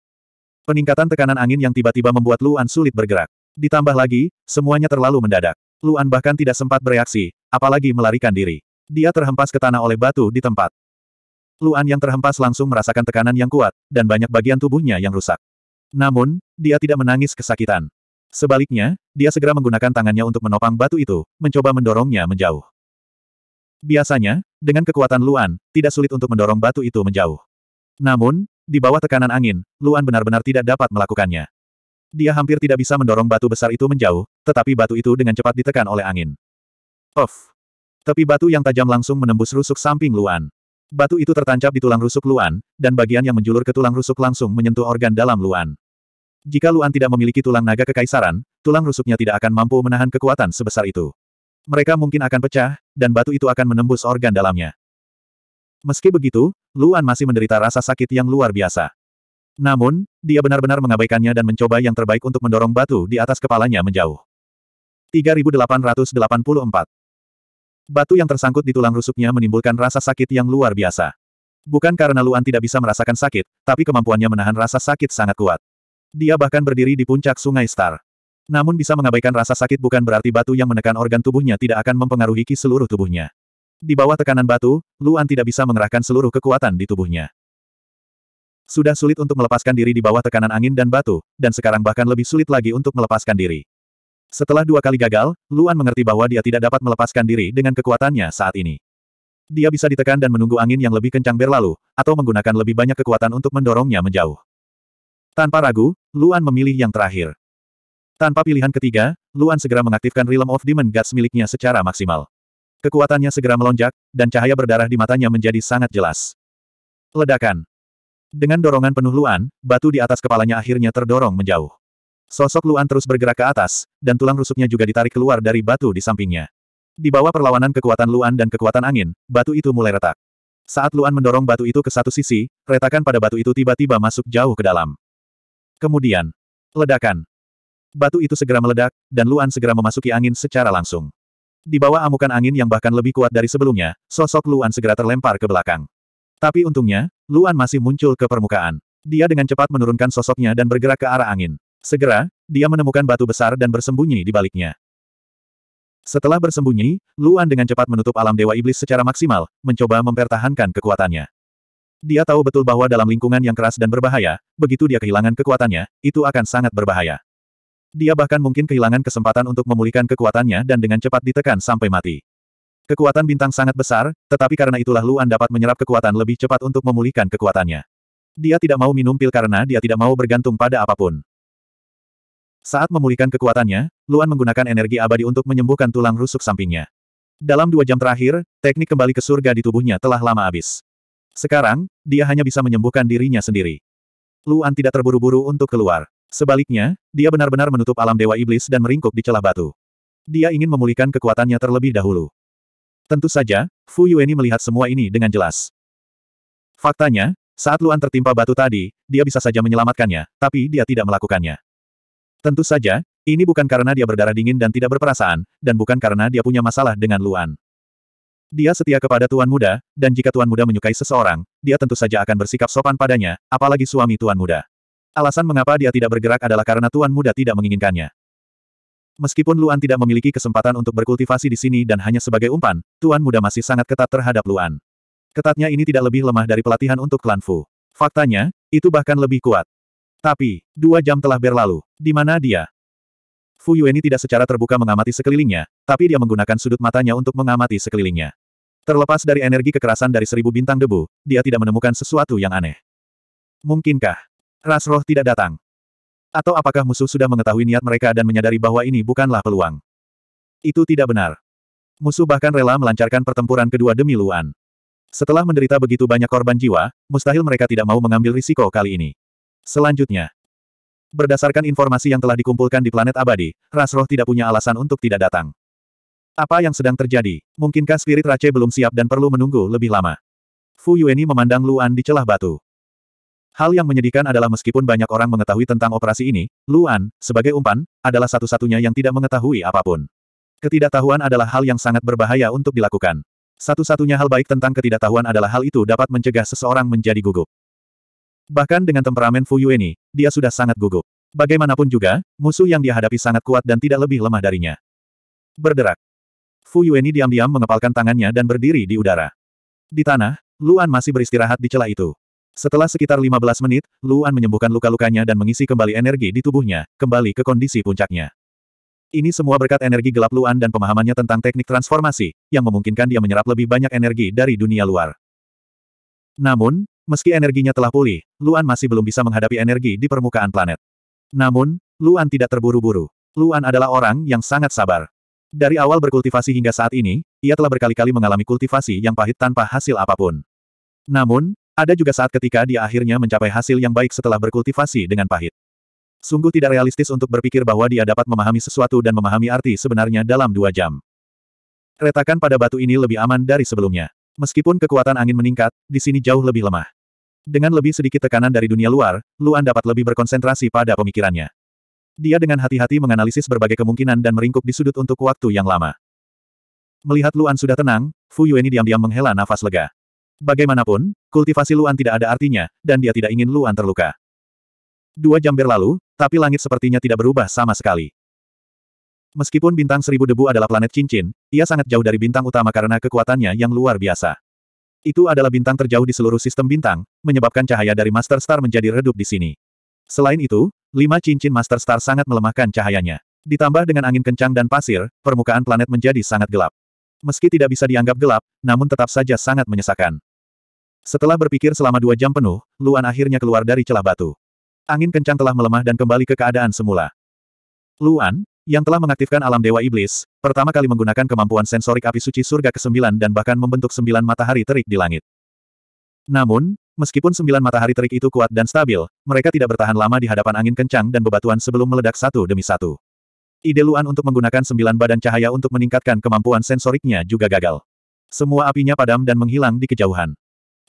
Peningkatan tekanan angin yang tiba-tiba membuat Luan sulit bergerak. Ditambah lagi, semuanya terlalu mendadak. Luan bahkan tidak sempat bereaksi, apalagi melarikan diri. Dia terhempas ke tanah oleh batu di tempat. Luan yang terhempas langsung merasakan tekanan yang kuat, dan banyak bagian tubuhnya yang rusak. Namun, dia tidak menangis kesakitan. Sebaliknya, dia segera menggunakan tangannya untuk menopang batu itu, mencoba mendorongnya menjauh. Biasanya, dengan kekuatan Luan, tidak sulit untuk mendorong batu itu menjauh. Namun, di bawah tekanan angin, Luan benar-benar tidak dapat melakukannya. Dia hampir tidak bisa mendorong batu besar itu menjauh, tetapi batu itu dengan cepat ditekan oleh angin. Of, Tepi batu yang tajam langsung menembus rusuk samping Luan. Batu itu tertancap di tulang rusuk Luan, dan bagian yang menjulur ke tulang rusuk langsung menyentuh organ dalam Luan. Jika Luan tidak memiliki tulang naga kekaisaran, tulang rusuknya tidak akan mampu menahan kekuatan sebesar itu. Mereka mungkin akan pecah, dan batu itu akan menembus organ dalamnya. Meski begitu, Luan masih menderita rasa sakit yang luar biasa. Namun, dia benar-benar mengabaikannya dan mencoba yang terbaik untuk mendorong batu di atas kepalanya menjauh. 3884 Batu yang tersangkut di tulang rusuknya menimbulkan rasa sakit yang luar biasa. Bukan karena Luan tidak bisa merasakan sakit, tapi kemampuannya menahan rasa sakit sangat kuat. Dia bahkan berdiri di puncak sungai Star. Namun bisa mengabaikan rasa sakit bukan berarti batu yang menekan organ tubuhnya tidak akan mempengaruhi ki seluruh tubuhnya. Di bawah tekanan batu, Luan tidak bisa mengerahkan seluruh kekuatan di tubuhnya. Sudah sulit untuk melepaskan diri di bawah tekanan angin dan batu, dan sekarang bahkan lebih sulit lagi untuk melepaskan diri. Setelah dua kali gagal, Luan mengerti bahwa dia tidak dapat melepaskan diri dengan kekuatannya saat ini. Dia bisa ditekan dan menunggu angin yang lebih kencang berlalu, atau menggunakan lebih banyak kekuatan untuk mendorongnya menjauh. Tanpa ragu, Luan memilih yang terakhir. Tanpa pilihan ketiga, Luan segera mengaktifkan Realm of Demon Gods miliknya secara maksimal. Kekuatannya segera melonjak, dan cahaya berdarah di matanya menjadi sangat jelas. Ledakan. Dengan dorongan penuh Luan, batu di atas kepalanya akhirnya terdorong menjauh. Sosok Luan terus bergerak ke atas, dan tulang rusuknya juga ditarik keluar dari batu di sampingnya. Di bawah perlawanan kekuatan Luan dan kekuatan angin, batu itu mulai retak. Saat Luan mendorong batu itu ke satu sisi, retakan pada batu itu tiba-tiba masuk jauh ke dalam. Kemudian, ledakan. Batu itu segera meledak, dan Luan segera memasuki angin secara langsung. Di bawah amukan angin yang bahkan lebih kuat dari sebelumnya, sosok Luan segera terlempar ke belakang. Tapi untungnya, Luan masih muncul ke permukaan. Dia dengan cepat menurunkan sosoknya dan bergerak ke arah angin. Segera, dia menemukan batu besar dan bersembunyi di baliknya. Setelah bersembunyi, Luan dengan cepat menutup alam Dewa Iblis secara maksimal, mencoba mempertahankan kekuatannya. Dia tahu betul bahwa dalam lingkungan yang keras dan berbahaya, begitu dia kehilangan kekuatannya, itu akan sangat berbahaya. Dia bahkan mungkin kehilangan kesempatan untuk memulihkan kekuatannya dan dengan cepat ditekan sampai mati. Kekuatan bintang sangat besar, tetapi karena itulah Luan dapat menyerap kekuatan lebih cepat untuk memulihkan kekuatannya. Dia tidak mau minum pil karena dia tidak mau bergantung pada apapun. Saat memulihkan kekuatannya, Luan menggunakan energi abadi untuk menyembuhkan tulang rusuk sampingnya. Dalam dua jam terakhir, teknik kembali ke surga di tubuhnya telah lama habis. Sekarang, dia hanya bisa menyembuhkan dirinya sendiri. Luan tidak terburu-buru untuk keluar. Sebaliknya, dia benar-benar menutup alam Dewa Iblis dan meringkuk di celah batu. Dia ingin memulihkan kekuatannya terlebih dahulu. Tentu saja, Fu Yueni melihat semua ini dengan jelas. Faktanya, saat Luan tertimpa batu tadi, dia bisa saja menyelamatkannya, tapi dia tidak melakukannya. Tentu saja, ini bukan karena dia berdarah dingin dan tidak berperasaan, dan bukan karena dia punya masalah dengan Luan. Dia setia kepada Tuan Muda, dan jika Tuan Muda menyukai seseorang, dia tentu saja akan bersikap sopan padanya, apalagi suami Tuan Muda. Alasan mengapa dia tidak bergerak adalah karena Tuan Muda tidak menginginkannya. Meskipun Luan tidak memiliki kesempatan untuk berkultivasi di sini dan hanya sebagai umpan, Tuan Muda masih sangat ketat terhadap Luan. Ketatnya ini tidak lebih lemah dari pelatihan untuk klan Fu. Faktanya, itu bahkan lebih kuat. Tapi, dua jam telah berlalu. Di mana dia? Fu Yueni tidak secara terbuka mengamati sekelilingnya, tapi dia menggunakan sudut matanya untuk mengamati sekelilingnya. Terlepas dari energi kekerasan dari seribu bintang debu, dia tidak menemukan sesuatu yang aneh. Mungkinkah ras roh tidak datang? Atau apakah musuh sudah mengetahui niat mereka dan menyadari bahwa ini bukanlah peluang? Itu tidak benar. Musuh bahkan rela melancarkan pertempuran kedua demi Luan. Setelah menderita begitu banyak korban jiwa, mustahil mereka tidak mau mengambil risiko kali ini. Selanjutnya, berdasarkan informasi yang telah dikumpulkan di planet abadi, ras roh tidak punya alasan untuk tidak datang. Apa yang sedang terjadi? Mungkinkah spirit Rache belum siap dan perlu menunggu lebih lama? Fu Yueni memandang Luan di celah batu. Hal yang menyedihkan adalah meskipun banyak orang mengetahui tentang operasi ini, Luan, sebagai umpan, adalah satu-satunya yang tidak mengetahui apapun. Ketidaktahuan adalah hal yang sangat berbahaya untuk dilakukan. Satu-satunya hal baik tentang ketidaktahuan adalah hal itu dapat mencegah seseorang menjadi gugup. Bahkan dengan temperamen Fu Yueni, dia sudah sangat gugup. Bagaimanapun juga, musuh yang dihadapi sangat kuat dan tidak lebih lemah darinya. Berderak. Fu Yueni diam-diam mengepalkan tangannya dan berdiri di udara. Di tanah, Luan masih beristirahat di celah itu. Setelah sekitar 15 menit, Luan menyembuhkan luka-lukanya dan mengisi kembali energi di tubuhnya, kembali ke kondisi puncaknya. Ini semua berkat energi gelap Luan dan pemahamannya tentang teknik transformasi, yang memungkinkan dia menyerap lebih banyak energi dari dunia luar. Namun, meski energinya telah pulih, Luan masih belum bisa menghadapi energi di permukaan planet. Namun, Luan tidak terburu-buru. Luan adalah orang yang sangat sabar. Dari awal berkultivasi hingga saat ini, ia telah berkali-kali mengalami kultivasi yang pahit tanpa hasil apapun. Namun, ada juga saat ketika dia akhirnya mencapai hasil yang baik setelah berkultivasi dengan pahit. Sungguh tidak realistis untuk berpikir bahwa dia dapat memahami sesuatu dan memahami arti sebenarnya dalam dua jam. Retakan pada batu ini lebih aman dari sebelumnya. Meskipun kekuatan angin meningkat, di sini jauh lebih lemah. Dengan lebih sedikit tekanan dari dunia luar, Luan dapat lebih berkonsentrasi pada pemikirannya. Dia dengan hati-hati menganalisis berbagai kemungkinan dan meringkuk di sudut untuk waktu yang lama. Melihat Luan sudah tenang, Fu Yueni diam-diam menghela nafas lega. Bagaimanapun, kultivasi Luan tidak ada artinya, dan dia tidak ingin Luan terluka. Dua jam berlalu, tapi langit sepertinya tidak berubah sama sekali. Meskipun bintang seribu debu adalah planet cincin, ia sangat jauh dari bintang utama karena kekuatannya yang luar biasa. Itu adalah bintang terjauh di seluruh sistem bintang, menyebabkan cahaya dari Master Star menjadi redup di sini. Selain itu, Lima cincin Master Star sangat melemahkan cahayanya. Ditambah dengan angin kencang dan pasir, permukaan planet menjadi sangat gelap. Meski tidak bisa dianggap gelap, namun tetap saja sangat menyesakan. Setelah berpikir selama dua jam penuh, Luan akhirnya keluar dari celah batu. Angin kencang telah melemah dan kembali ke keadaan semula. Luan, yang telah mengaktifkan alam Dewa Iblis, pertama kali menggunakan kemampuan sensorik api suci surga ke-9 dan bahkan membentuk sembilan matahari terik di langit. Namun, Meskipun sembilan matahari terik itu kuat dan stabil, mereka tidak bertahan lama di hadapan angin kencang dan bebatuan sebelum meledak satu demi satu. Ide Luan untuk menggunakan sembilan badan cahaya untuk meningkatkan kemampuan sensoriknya juga gagal. Semua apinya padam dan menghilang di kejauhan.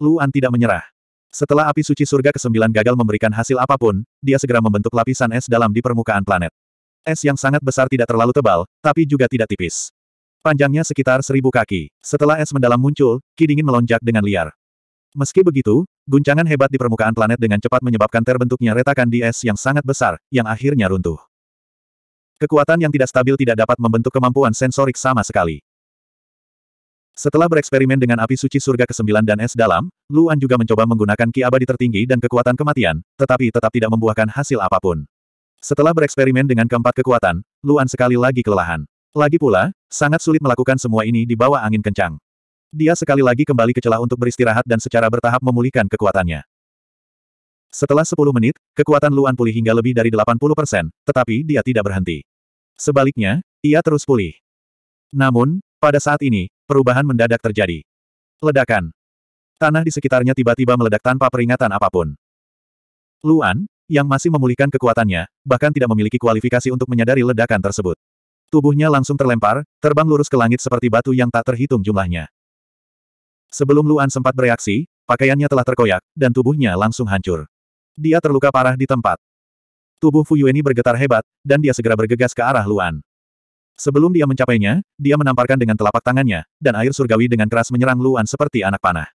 Luan tidak menyerah. Setelah api suci surga ke-9 gagal memberikan hasil apapun, dia segera membentuk lapisan es dalam di permukaan planet. Es yang sangat besar tidak terlalu tebal, tapi juga tidak tipis. Panjangnya sekitar seribu kaki. Setelah es mendalam muncul, Ki dingin melonjak dengan liar. Meski begitu, guncangan hebat di permukaan planet dengan cepat menyebabkan terbentuknya retakan di es yang sangat besar, yang akhirnya runtuh. Kekuatan yang tidak stabil tidak dapat membentuk kemampuan sensorik sama sekali. Setelah bereksperimen dengan api suci surga ke-9 dan es dalam, Luan juga mencoba menggunakan ki abadi tertinggi dan kekuatan kematian, tetapi tetap tidak membuahkan hasil apapun. Setelah bereksperimen dengan keempat kekuatan, Luan sekali lagi kelelahan. Lagi pula, sangat sulit melakukan semua ini di bawah angin kencang. Dia sekali lagi kembali ke celah untuk beristirahat dan secara bertahap memulihkan kekuatannya. Setelah 10 menit, kekuatan Luan pulih hingga lebih dari 80 persen, tetapi dia tidak berhenti. Sebaliknya, ia terus pulih. Namun, pada saat ini, perubahan mendadak terjadi. Ledakan. Tanah di sekitarnya tiba-tiba meledak tanpa peringatan apapun. Luan, yang masih memulihkan kekuatannya, bahkan tidak memiliki kualifikasi untuk menyadari ledakan tersebut. Tubuhnya langsung terlempar, terbang lurus ke langit seperti batu yang tak terhitung jumlahnya. Sebelum Luan sempat bereaksi, pakaiannya telah terkoyak, dan tubuhnya langsung hancur. Dia terluka parah di tempat. Tubuh Fuyueni bergetar hebat, dan dia segera bergegas ke arah Luan. Sebelum dia mencapainya, dia menamparkan dengan telapak tangannya, dan air surgawi dengan keras menyerang Luan seperti anak panah.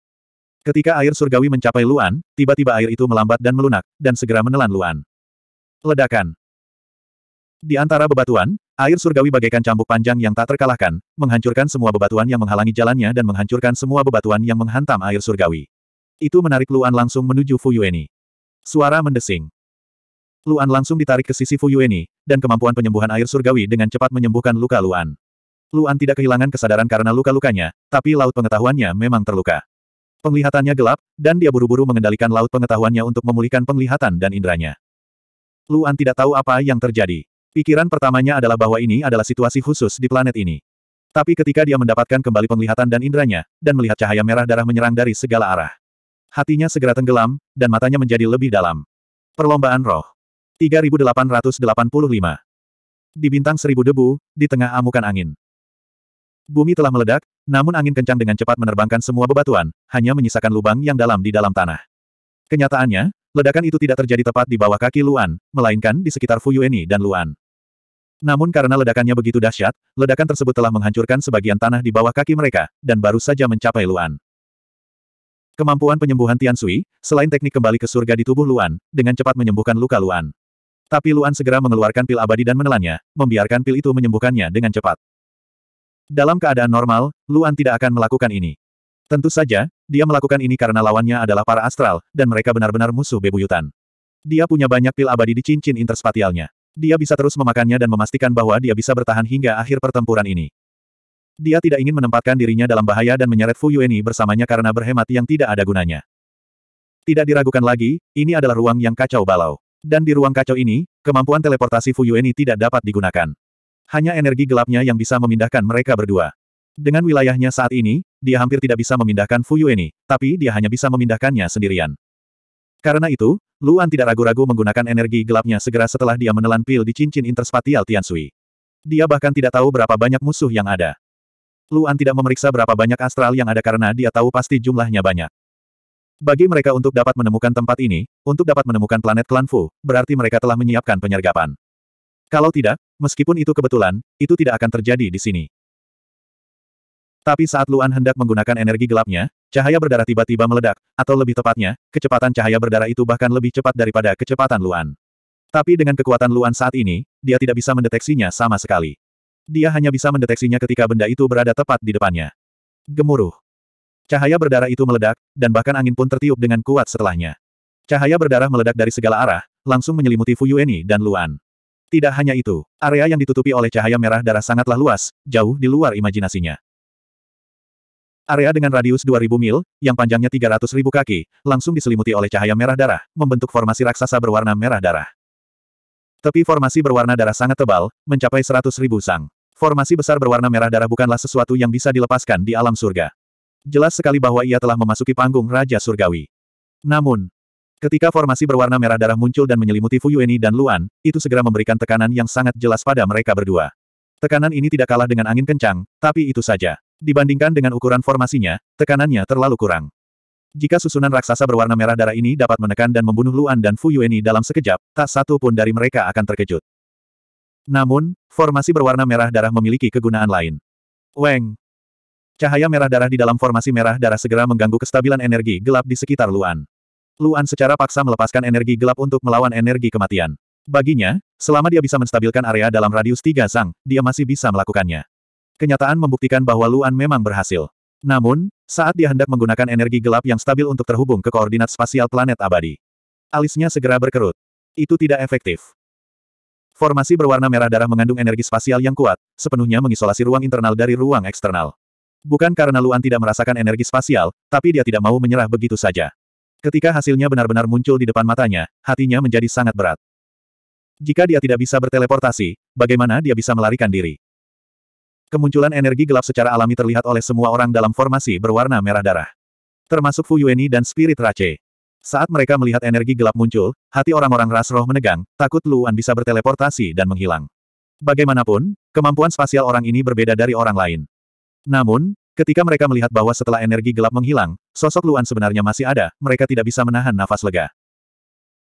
Ketika air surgawi mencapai Luan, tiba-tiba air itu melambat dan melunak, dan segera menelan Luan. Ledakan. Di antara bebatuan, air surgawi bagaikan cambuk panjang yang tak terkalahkan, menghancurkan semua bebatuan yang menghalangi jalannya dan menghancurkan semua bebatuan yang menghantam air surgawi. Itu menarik Luan langsung menuju Fuyueni. Suara mendesing. Luan langsung ditarik ke sisi Fuyueni, dan kemampuan penyembuhan air surgawi dengan cepat menyembuhkan luka Luan. Luan tidak kehilangan kesadaran karena luka-lukanya, tapi laut pengetahuannya memang terluka. Penglihatannya gelap, dan dia buru-buru mengendalikan laut pengetahuannya untuk memulihkan penglihatan dan inderanya. Luan tidak tahu apa yang terjadi. Pikiran pertamanya adalah bahwa ini adalah situasi khusus di planet ini. Tapi ketika dia mendapatkan kembali penglihatan dan indranya, dan melihat cahaya merah darah menyerang dari segala arah. Hatinya segera tenggelam, dan matanya menjadi lebih dalam. Perlombaan roh. 3885. Di bintang seribu debu, di tengah amukan angin. Bumi telah meledak, namun angin kencang dengan cepat menerbangkan semua bebatuan, hanya menyisakan lubang yang dalam di dalam tanah. Kenyataannya, ledakan itu tidak terjadi tepat di bawah kaki Luan, melainkan di sekitar Fuyueni dan Luan. Namun karena ledakannya begitu dahsyat, ledakan tersebut telah menghancurkan sebagian tanah di bawah kaki mereka, dan baru saja mencapai Luan. Kemampuan penyembuhan Tian Sui, selain teknik kembali ke surga di tubuh Luan, dengan cepat menyembuhkan luka Luan. Tapi Luan segera mengeluarkan pil abadi dan menelannya, membiarkan pil itu menyembuhkannya dengan cepat. Dalam keadaan normal, Luan tidak akan melakukan ini. Tentu saja, dia melakukan ini karena lawannya adalah para astral, dan mereka benar-benar musuh bebuyutan. Dia punya banyak pil abadi di cincin interspatialnya. Dia bisa terus memakannya dan memastikan bahwa dia bisa bertahan hingga akhir pertempuran ini. Dia tidak ingin menempatkan dirinya dalam bahaya dan menyeret Fu Yueni bersamanya karena berhemat yang tidak ada gunanya. Tidak diragukan lagi, ini adalah ruang yang kacau balau. Dan di ruang kacau ini, kemampuan teleportasi Fu Yueni tidak dapat digunakan. Hanya energi gelapnya yang bisa memindahkan mereka berdua. Dengan wilayahnya saat ini, dia hampir tidak bisa memindahkan Fu Yueni, tapi dia hanya bisa memindahkannya sendirian. Karena itu, Luan tidak ragu-ragu menggunakan energi gelapnya segera setelah dia menelan pil di cincin interspatial Tiansui. Dia bahkan tidak tahu berapa banyak musuh yang ada. Luan tidak memeriksa berapa banyak astral yang ada karena dia tahu pasti jumlahnya banyak. Bagi mereka untuk dapat menemukan tempat ini, untuk dapat menemukan planet klan Fu, berarti mereka telah menyiapkan penyergapan. Kalau tidak, meskipun itu kebetulan, itu tidak akan terjadi di sini. Tapi saat Luan hendak menggunakan energi gelapnya, cahaya berdarah tiba-tiba meledak, atau lebih tepatnya, kecepatan cahaya berdarah itu bahkan lebih cepat daripada kecepatan Luan. Tapi dengan kekuatan Luan saat ini, dia tidak bisa mendeteksinya sama sekali. Dia hanya bisa mendeteksinya ketika benda itu berada tepat di depannya. Gemuruh. Cahaya berdarah itu meledak, dan bahkan angin pun tertiup dengan kuat setelahnya. Cahaya berdarah meledak dari segala arah, langsung menyelimuti Fu Fuyueni dan Luan. Tidak hanya itu, area yang ditutupi oleh cahaya merah darah sangatlah luas, jauh di luar imajinasinya. Area dengan radius 2000 mil, yang panjangnya 300.000 kaki, langsung diselimuti oleh cahaya merah darah, membentuk formasi raksasa berwarna merah darah. Tepi formasi berwarna darah sangat tebal, mencapai 100.000 sang. Formasi besar berwarna merah darah bukanlah sesuatu yang bisa dilepaskan di alam surga. Jelas sekali bahwa ia telah memasuki panggung Raja Surgawi. Namun, ketika formasi berwarna merah darah muncul dan menyelimuti Fu Fuyueni dan Luan, itu segera memberikan tekanan yang sangat jelas pada mereka berdua. Tekanan ini tidak kalah dengan angin kencang, tapi itu saja. Dibandingkan dengan ukuran formasinya, tekanannya terlalu kurang. Jika susunan raksasa berwarna merah darah ini dapat menekan dan membunuh Luan dan Fu Yueni dalam sekejap, tak satu pun dari mereka akan terkejut. Namun, formasi berwarna merah darah memiliki kegunaan lain. Weng! Cahaya merah darah di dalam formasi merah darah segera mengganggu kestabilan energi gelap di sekitar Luan. Luan secara paksa melepaskan energi gelap untuk melawan energi kematian. Baginya, selama dia bisa menstabilkan area dalam radius tiga sang, dia masih bisa melakukannya. Kenyataan membuktikan bahwa Luan memang berhasil. Namun, saat dia hendak menggunakan energi gelap yang stabil untuk terhubung ke koordinat spasial planet abadi, alisnya segera berkerut. Itu tidak efektif. Formasi berwarna merah darah mengandung energi spasial yang kuat, sepenuhnya mengisolasi ruang internal dari ruang eksternal. Bukan karena Luan tidak merasakan energi spasial, tapi dia tidak mau menyerah begitu saja. Ketika hasilnya benar-benar muncul di depan matanya, hatinya menjadi sangat berat. Jika dia tidak bisa berteleportasi, bagaimana dia bisa melarikan diri? Kemunculan energi gelap secara alami terlihat oleh semua orang dalam formasi berwarna merah darah. Termasuk Fu Yueni dan Spirit Rache. Saat mereka melihat energi gelap muncul, hati orang-orang ras roh menegang, takut Luan bisa berteleportasi dan menghilang. Bagaimanapun, kemampuan spasial orang ini berbeda dari orang lain. Namun, ketika mereka melihat bahwa setelah energi gelap menghilang, sosok Luan sebenarnya masih ada, mereka tidak bisa menahan nafas lega.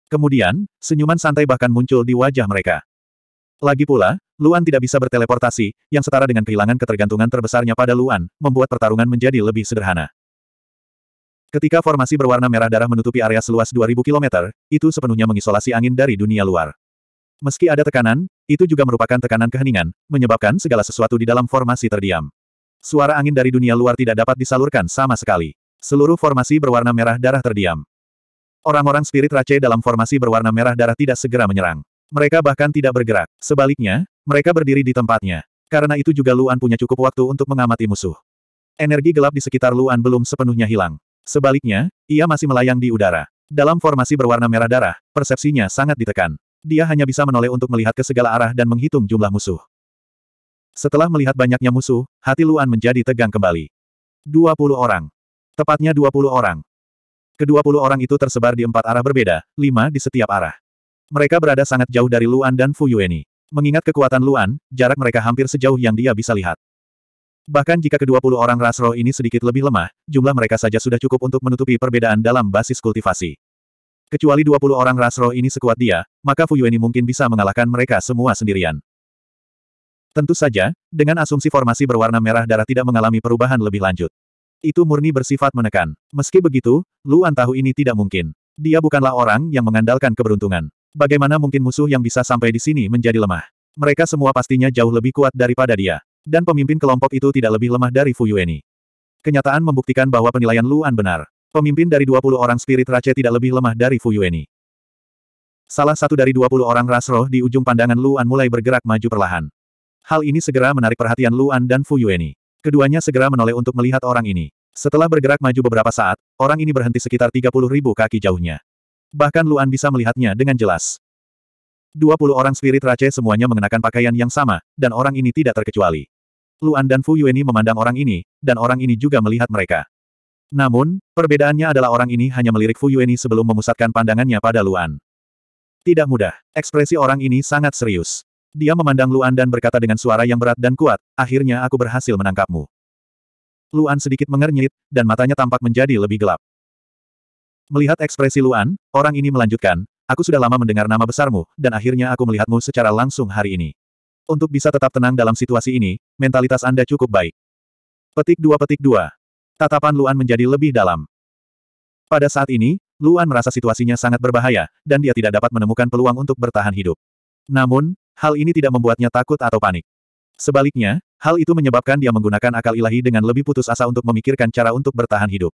Kemudian, senyuman santai bahkan muncul di wajah mereka. Lagi pula, Luan tidak bisa berteleportasi, yang setara dengan kehilangan ketergantungan terbesarnya pada Luan, membuat pertarungan menjadi lebih sederhana. Ketika formasi berwarna merah darah menutupi area seluas 2000 km, itu sepenuhnya mengisolasi angin dari dunia luar. Meski ada tekanan, itu juga merupakan tekanan keheningan, menyebabkan segala sesuatu di dalam formasi terdiam. Suara angin dari dunia luar tidak dapat disalurkan sama sekali. Seluruh formasi berwarna merah darah terdiam. Orang-orang spirit race dalam formasi berwarna merah darah tidak segera menyerang. Mereka bahkan tidak bergerak. Sebaliknya, mereka berdiri di tempatnya. Karena itu juga Luan punya cukup waktu untuk mengamati musuh. Energi gelap di sekitar Luan belum sepenuhnya hilang. Sebaliknya, ia masih melayang di udara. Dalam formasi berwarna merah darah, persepsinya sangat ditekan. Dia hanya bisa menoleh untuk melihat ke segala arah dan menghitung jumlah musuh. Setelah melihat banyaknya musuh, hati Luan menjadi tegang kembali. 20 orang. Tepatnya 20 orang. Kedua puluh orang itu tersebar di empat arah berbeda, lima di setiap arah. Mereka berada sangat jauh dari Luan dan Fuyueni. Mengingat kekuatan Luan, jarak mereka hampir sejauh yang dia bisa lihat. Bahkan jika kedua puluh orang ras roh ini sedikit lebih lemah, jumlah mereka saja sudah cukup untuk menutupi perbedaan dalam basis kultivasi. Kecuali dua puluh orang ras roh ini sekuat dia, maka Fuyueni mungkin bisa mengalahkan mereka semua sendirian. Tentu saja, dengan asumsi formasi berwarna merah darah tidak mengalami perubahan lebih lanjut. Itu murni bersifat menekan. Meski begitu, Luan tahu ini tidak mungkin. Dia bukanlah orang yang mengandalkan keberuntungan. Bagaimana mungkin musuh yang bisa sampai di sini menjadi lemah? Mereka semua pastinya jauh lebih kuat daripada dia. Dan pemimpin kelompok itu tidak lebih lemah dari Fu Yueni. Kenyataan membuktikan bahwa penilaian Luan benar. Pemimpin dari 20 orang spirit race tidak lebih lemah dari Fu Yueni. Salah satu dari 20 orang ras roh di ujung pandangan Luan mulai bergerak maju perlahan. Hal ini segera menarik perhatian Luan dan Fu Yueni. Keduanya segera menoleh untuk melihat orang ini. Setelah bergerak maju beberapa saat, orang ini berhenti sekitar 30 ribu kaki jauhnya bahkan Luan bisa melihatnya dengan jelas. Dua orang spirit race semuanya mengenakan pakaian yang sama, dan orang ini tidak terkecuali. Luan dan Fu Yueni memandang orang ini, dan orang ini juga melihat mereka. Namun, perbedaannya adalah orang ini hanya melirik Fu Yueni sebelum memusatkan pandangannya pada Luan. Tidak mudah, ekspresi orang ini sangat serius. Dia memandang Luan dan berkata dengan suara yang berat dan kuat, akhirnya aku berhasil menangkapmu. Luan sedikit mengernyit, dan matanya tampak menjadi lebih gelap. Melihat ekspresi Luan, orang ini melanjutkan, aku sudah lama mendengar nama besarmu, dan akhirnya aku melihatmu secara langsung hari ini. Untuk bisa tetap tenang dalam situasi ini, mentalitas Anda cukup baik. Petik dua petik dua. Tatapan Luan menjadi lebih dalam. Pada saat ini, Luan merasa situasinya sangat berbahaya, dan dia tidak dapat menemukan peluang untuk bertahan hidup. Namun, hal ini tidak membuatnya takut atau panik. Sebaliknya, hal itu menyebabkan dia menggunakan akal ilahi dengan lebih putus asa untuk memikirkan cara untuk bertahan hidup.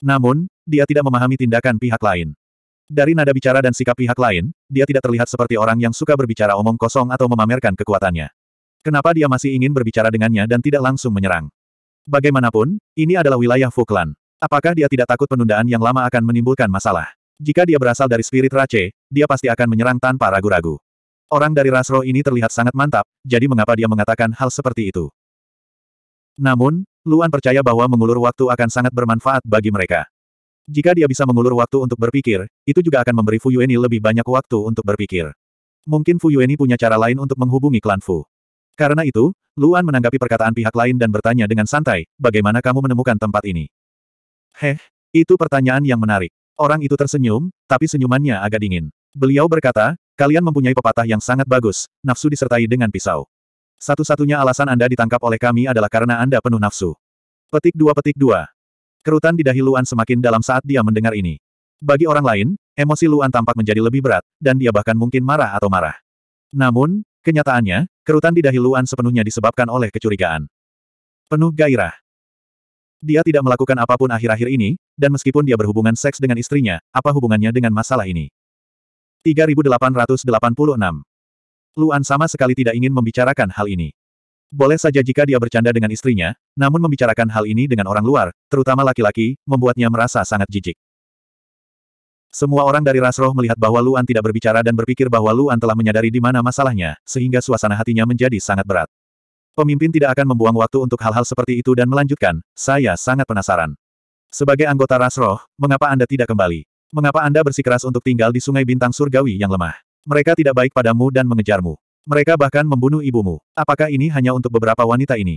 Namun, dia tidak memahami tindakan pihak lain. Dari nada bicara dan sikap pihak lain, dia tidak terlihat seperti orang yang suka berbicara omong kosong atau memamerkan kekuatannya. Kenapa dia masih ingin berbicara dengannya dan tidak langsung menyerang? Bagaimanapun, ini adalah wilayah Fuklan. Apakah dia tidak takut penundaan yang lama akan menimbulkan masalah? Jika dia berasal dari spirit Rache, dia pasti akan menyerang tanpa ragu-ragu. Orang dari Rasro ini terlihat sangat mantap, jadi mengapa dia mengatakan hal seperti itu? Namun, Luan percaya bahwa mengulur waktu akan sangat bermanfaat bagi mereka. Jika dia bisa mengulur waktu untuk berpikir, itu juga akan memberi Fu Yueni lebih banyak waktu untuk berpikir. Mungkin Fu Yueni punya cara lain untuk menghubungi klan Fu. Karena itu, Luan menanggapi perkataan pihak lain dan bertanya dengan santai, bagaimana kamu menemukan tempat ini? Heh, itu pertanyaan yang menarik. Orang itu tersenyum, tapi senyumannya agak dingin. Beliau berkata, kalian mempunyai pepatah yang sangat bagus, nafsu disertai dengan pisau. Satu-satunya alasan Anda ditangkap oleh kami adalah karena Anda penuh nafsu. Petik dua petik dua. Kerutan di dahi Luan semakin dalam saat dia mendengar ini. Bagi orang lain, emosi Luan tampak menjadi lebih berat, dan dia bahkan mungkin marah atau marah. Namun, kenyataannya, kerutan di dahi Luan sepenuhnya disebabkan oleh kecurigaan. Penuh gairah. Dia tidak melakukan apapun akhir-akhir ini, dan meskipun dia berhubungan seks dengan istrinya, apa hubungannya dengan masalah ini? 3886 Luan sama sekali tidak ingin membicarakan hal ini. Boleh saja jika dia bercanda dengan istrinya, namun membicarakan hal ini dengan orang luar, terutama laki-laki, membuatnya merasa sangat jijik. Semua orang dari Rasroh melihat bahwa Luan tidak berbicara dan berpikir bahwa Luan telah menyadari di mana masalahnya, sehingga suasana hatinya menjadi sangat berat. Pemimpin tidak akan membuang waktu untuk hal-hal seperti itu dan melanjutkan, saya sangat penasaran. Sebagai anggota Rasroh, mengapa Anda tidak kembali? Mengapa Anda bersikeras untuk tinggal di sungai bintang surgawi yang lemah? Mereka tidak baik padamu dan mengejarmu. Mereka bahkan membunuh ibumu. Apakah ini hanya untuk beberapa wanita ini?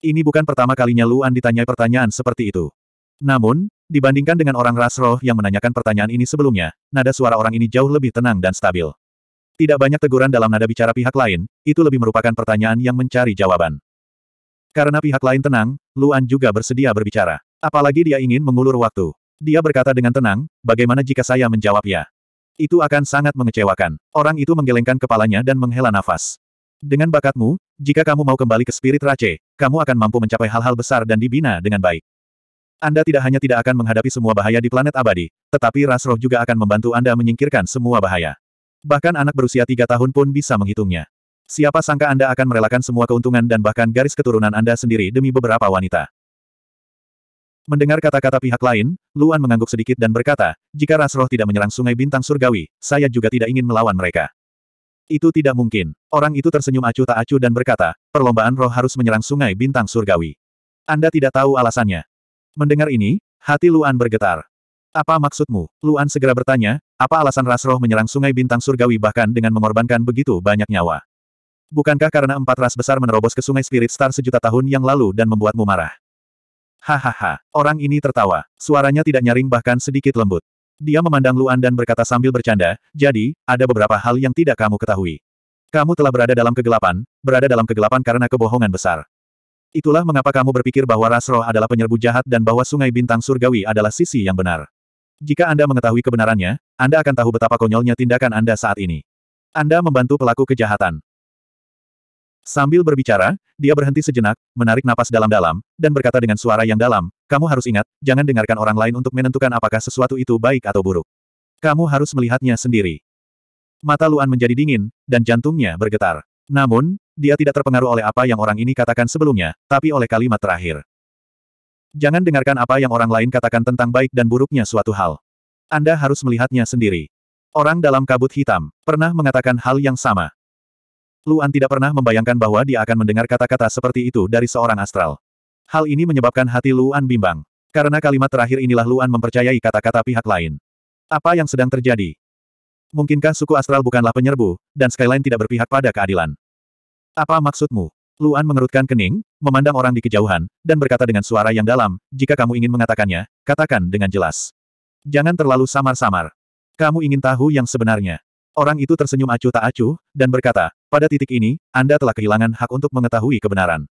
Ini bukan pertama kalinya Luan ditanyai pertanyaan seperti itu. Namun, dibandingkan dengan orang ras roh yang menanyakan pertanyaan ini sebelumnya, nada suara orang ini jauh lebih tenang dan stabil. Tidak banyak teguran dalam nada bicara pihak lain, itu lebih merupakan pertanyaan yang mencari jawaban. Karena pihak lain tenang, Luan juga bersedia berbicara. Apalagi dia ingin mengulur waktu. Dia berkata dengan tenang, bagaimana jika saya menjawab ya? Itu akan sangat mengecewakan. Orang itu menggelengkan kepalanya dan menghela nafas. Dengan bakatmu, jika kamu mau kembali ke spirit race, kamu akan mampu mencapai hal-hal besar dan dibina dengan baik. Anda tidak hanya tidak akan menghadapi semua bahaya di planet abadi, tetapi ras roh juga akan membantu Anda menyingkirkan semua bahaya. Bahkan anak berusia tiga tahun pun bisa menghitungnya. Siapa sangka Anda akan merelakan semua keuntungan dan bahkan garis keturunan Anda sendiri demi beberapa wanita. Mendengar kata-kata pihak lain, Luan mengangguk sedikit dan berkata, jika Rasroh tidak menyerang sungai bintang surgawi, saya juga tidak ingin melawan mereka. Itu tidak mungkin. Orang itu tersenyum acuh tak acuh dan berkata, perlombaan roh harus menyerang sungai bintang surgawi. Anda tidak tahu alasannya. Mendengar ini, hati Luan bergetar. Apa maksudmu? Luan segera bertanya, apa alasan Rasroh menyerang sungai bintang surgawi bahkan dengan mengorbankan begitu banyak nyawa? Bukankah karena empat ras besar menerobos ke sungai Spirit Star sejuta tahun yang lalu dan membuatmu marah? Hahaha, orang ini tertawa. Suaranya tidak nyaring bahkan sedikit lembut. Dia memandang Luan dan berkata sambil bercanda, jadi, ada beberapa hal yang tidak kamu ketahui. Kamu telah berada dalam kegelapan, berada dalam kegelapan karena kebohongan besar. Itulah mengapa kamu berpikir bahwa Rasroh adalah penyerbu jahat dan bahwa sungai bintang surgawi adalah sisi yang benar. Jika Anda mengetahui kebenarannya, Anda akan tahu betapa konyolnya tindakan Anda saat ini. Anda membantu pelaku kejahatan. Sambil berbicara, dia berhenti sejenak, menarik napas dalam-dalam, dan berkata dengan suara yang dalam, kamu harus ingat, jangan dengarkan orang lain untuk menentukan apakah sesuatu itu baik atau buruk. Kamu harus melihatnya sendiri. Mata Luan menjadi dingin, dan jantungnya bergetar. Namun, dia tidak terpengaruh oleh apa yang orang ini katakan sebelumnya, tapi oleh kalimat terakhir. Jangan dengarkan apa yang orang lain katakan tentang baik dan buruknya suatu hal. Anda harus melihatnya sendiri. Orang dalam kabut hitam pernah mengatakan hal yang sama. Luan tidak pernah membayangkan bahwa dia akan mendengar kata-kata seperti itu dari seorang astral. Hal ini menyebabkan hati Luan bimbang. Karena kalimat terakhir inilah Luan mempercayai kata-kata pihak lain. Apa yang sedang terjadi? Mungkinkah suku astral bukanlah penyerbu, dan Skyline tidak berpihak pada keadilan? Apa maksudmu? Luan mengerutkan kening, memandang orang di kejauhan, dan berkata dengan suara yang dalam, jika kamu ingin mengatakannya, katakan dengan jelas. Jangan terlalu samar-samar. Kamu ingin tahu yang sebenarnya. Orang itu tersenyum acuh tak acuh, dan berkata, pada titik ini, Anda telah kehilangan hak untuk mengetahui kebenaran.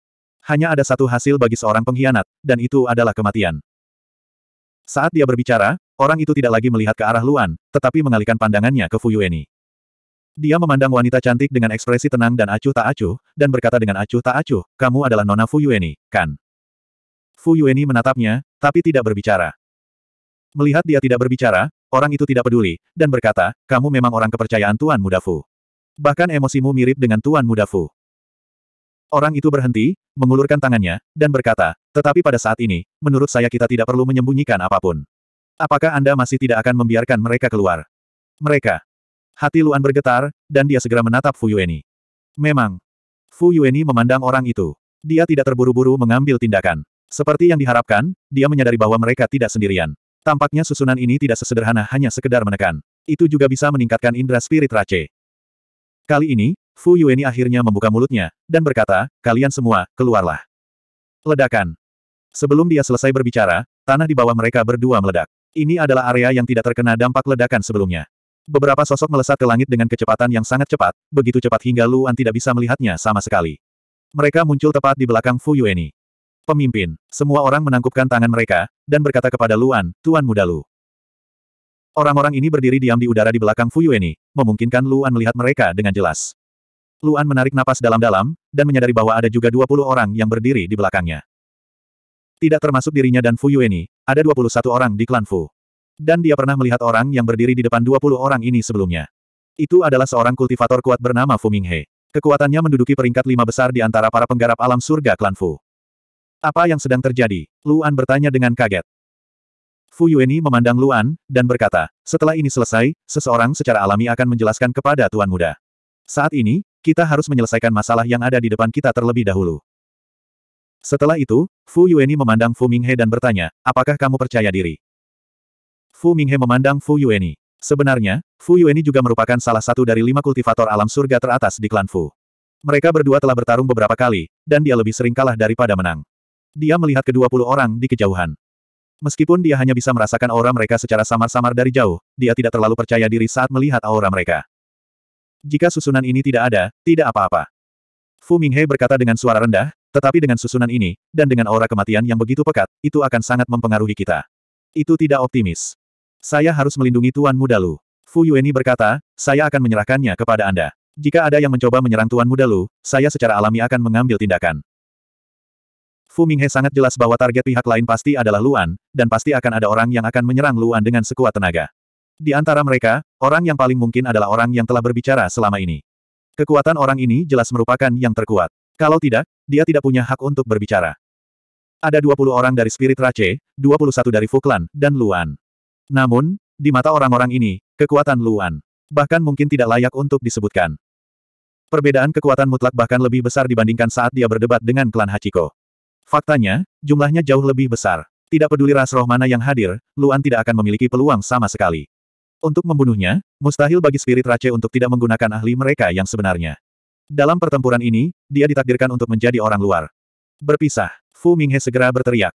Hanya ada satu hasil bagi seorang pengkhianat, dan itu adalah kematian. Saat dia berbicara, orang itu tidak lagi melihat ke arah Luan, tetapi mengalihkan pandangannya ke Fuyueni. Dia memandang wanita cantik dengan ekspresi tenang dan acuh tak acuh, dan berkata dengan acuh tak acuh, kamu adalah Nona Fuyueni, kan? Fuyueni menatapnya, tapi tidak berbicara. Melihat dia tidak berbicara, orang itu tidak peduli, dan berkata, kamu memang orang kepercayaan Tuan Mudafu." Fu. Bahkan emosimu mirip dengan Tuan Muda Fu. Orang itu berhenti, mengulurkan tangannya, dan berkata, tetapi pada saat ini, menurut saya kita tidak perlu menyembunyikan apapun. Apakah Anda masih tidak akan membiarkan mereka keluar? Mereka. Hati Luan bergetar, dan dia segera menatap Fu Yueni. Memang. Fu Yueni memandang orang itu. Dia tidak terburu-buru mengambil tindakan. Seperti yang diharapkan, dia menyadari bahwa mereka tidak sendirian. Tampaknya susunan ini tidak sesederhana hanya sekedar menekan. Itu juga bisa meningkatkan indera spirit Rache. Kali ini, Fu Yueni akhirnya membuka mulutnya, dan berkata, kalian semua, keluarlah. Ledakan. Sebelum dia selesai berbicara, tanah di bawah mereka berdua meledak. Ini adalah area yang tidak terkena dampak ledakan sebelumnya. Beberapa sosok melesat ke langit dengan kecepatan yang sangat cepat, begitu cepat hingga Luan tidak bisa melihatnya sama sekali. Mereka muncul tepat di belakang Fu Yueni. Pemimpin, semua orang menangkupkan tangan mereka, dan berkata kepada Luan, Tuan Muda Lu. Orang-orang ini berdiri diam di udara di belakang Fuyueni, memungkinkan Luan melihat mereka dengan jelas. Luan menarik napas dalam-dalam, dan menyadari bahwa ada juga 20 orang yang berdiri di belakangnya. Tidak termasuk dirinya dan Fuyueni, ada 21 orang di klan Fu. Dan dia pernah melihat orang yang berdiri di depan 20 orang ini sebelumnya. Itu adalah seorang kultivator kuat bernama Fu Minghe. Kekuatannya menduduki peringkat lima besar di antara para penggarap alam surga klan Fu. Apa yang sedang terjadi? Luan bertanya dengan kaget. Fu Yueni memandang Luan, dan berkata, setelah ini selesai, seseorang secara alami akan menjelaskan kepada Tuan Muda. Saat ini, kita harus menyelesaikan masalah yang ada di depan kita terlebih dahulu. Setelah itu, Fu Yueni memandang Fu Minghe dan bertanya, apakah kamu percaya diri? Fu Minghe memandang Fu Yueni. Sebenarnya, Fu Yueni juga merupakan salah satu dari lima kultivator alam surga teratas di klan Fu. Mereka berdua telah bertarung beberapa kali, dan dia lebih sering kalah daripada menang. Dia melihat kedua puluh orang di kejauhan. Meskipun dia hanya bisa merasakan aura mereka secara samar-samar dari jauh, dia tidak terlalu percaya diri saat melihat aura mereka. Jika susunan ini tidak ada, tidak apa-apa. Fu Minghe berkata dengan suara rendah, tetapi dengan susunan ini, dan dengan aura kematian yang begitu pekat, itu akan sangat mempengaruhi kita. Itu tidak optimis. Saya harus melindungi Tuan Muda Lu. Fu Yueni berkata, saya akan menyerahkannya kepada Anda. Jika ada yang mencoba menyerang Tuan Muda Lu, saya secara alami akan mengambil tindakan. Fu Minghe sangat jelas bahwa target pihak lain pasti adalah Luan, dan pasti akan ada orang yang akan menyerang Luan dengan sekuat tenaga. Di antara mereka, orang yang paling mungkin adalah orang yang telah berbicara selama ini. Kekuatan orang ini jelas merupakan yang terkuat. Kalau tidak, dia tidak punya hak untuk berbicara. Ada 20 orang dari Spirit Rache, 21 dari Fuklan, dan Luan. Namun, di mata orang-orang ini, kekuatan Luan bahkan mungkin tidak layak untuk disebutkan. Perbedaan kekuatan mutlak bahkan lebih besar dibandingkan saat dia berdebat dengan klan Hachiko. Faktanya, jumlahnya jauh lebih besar. Tidak peduli ras roh mana yang hadir, Luan tidak akan memiliki peluang sama sekali. Untuk membunuhnya, mustahil bagi spirit race untuk tidak menggunakan ahli mereka yang sebenarnya. Dalam pertempuran ini, dia ditakdirkan untuk menjadi orang luar. Berpisah, Fu Minghe segera berteriak.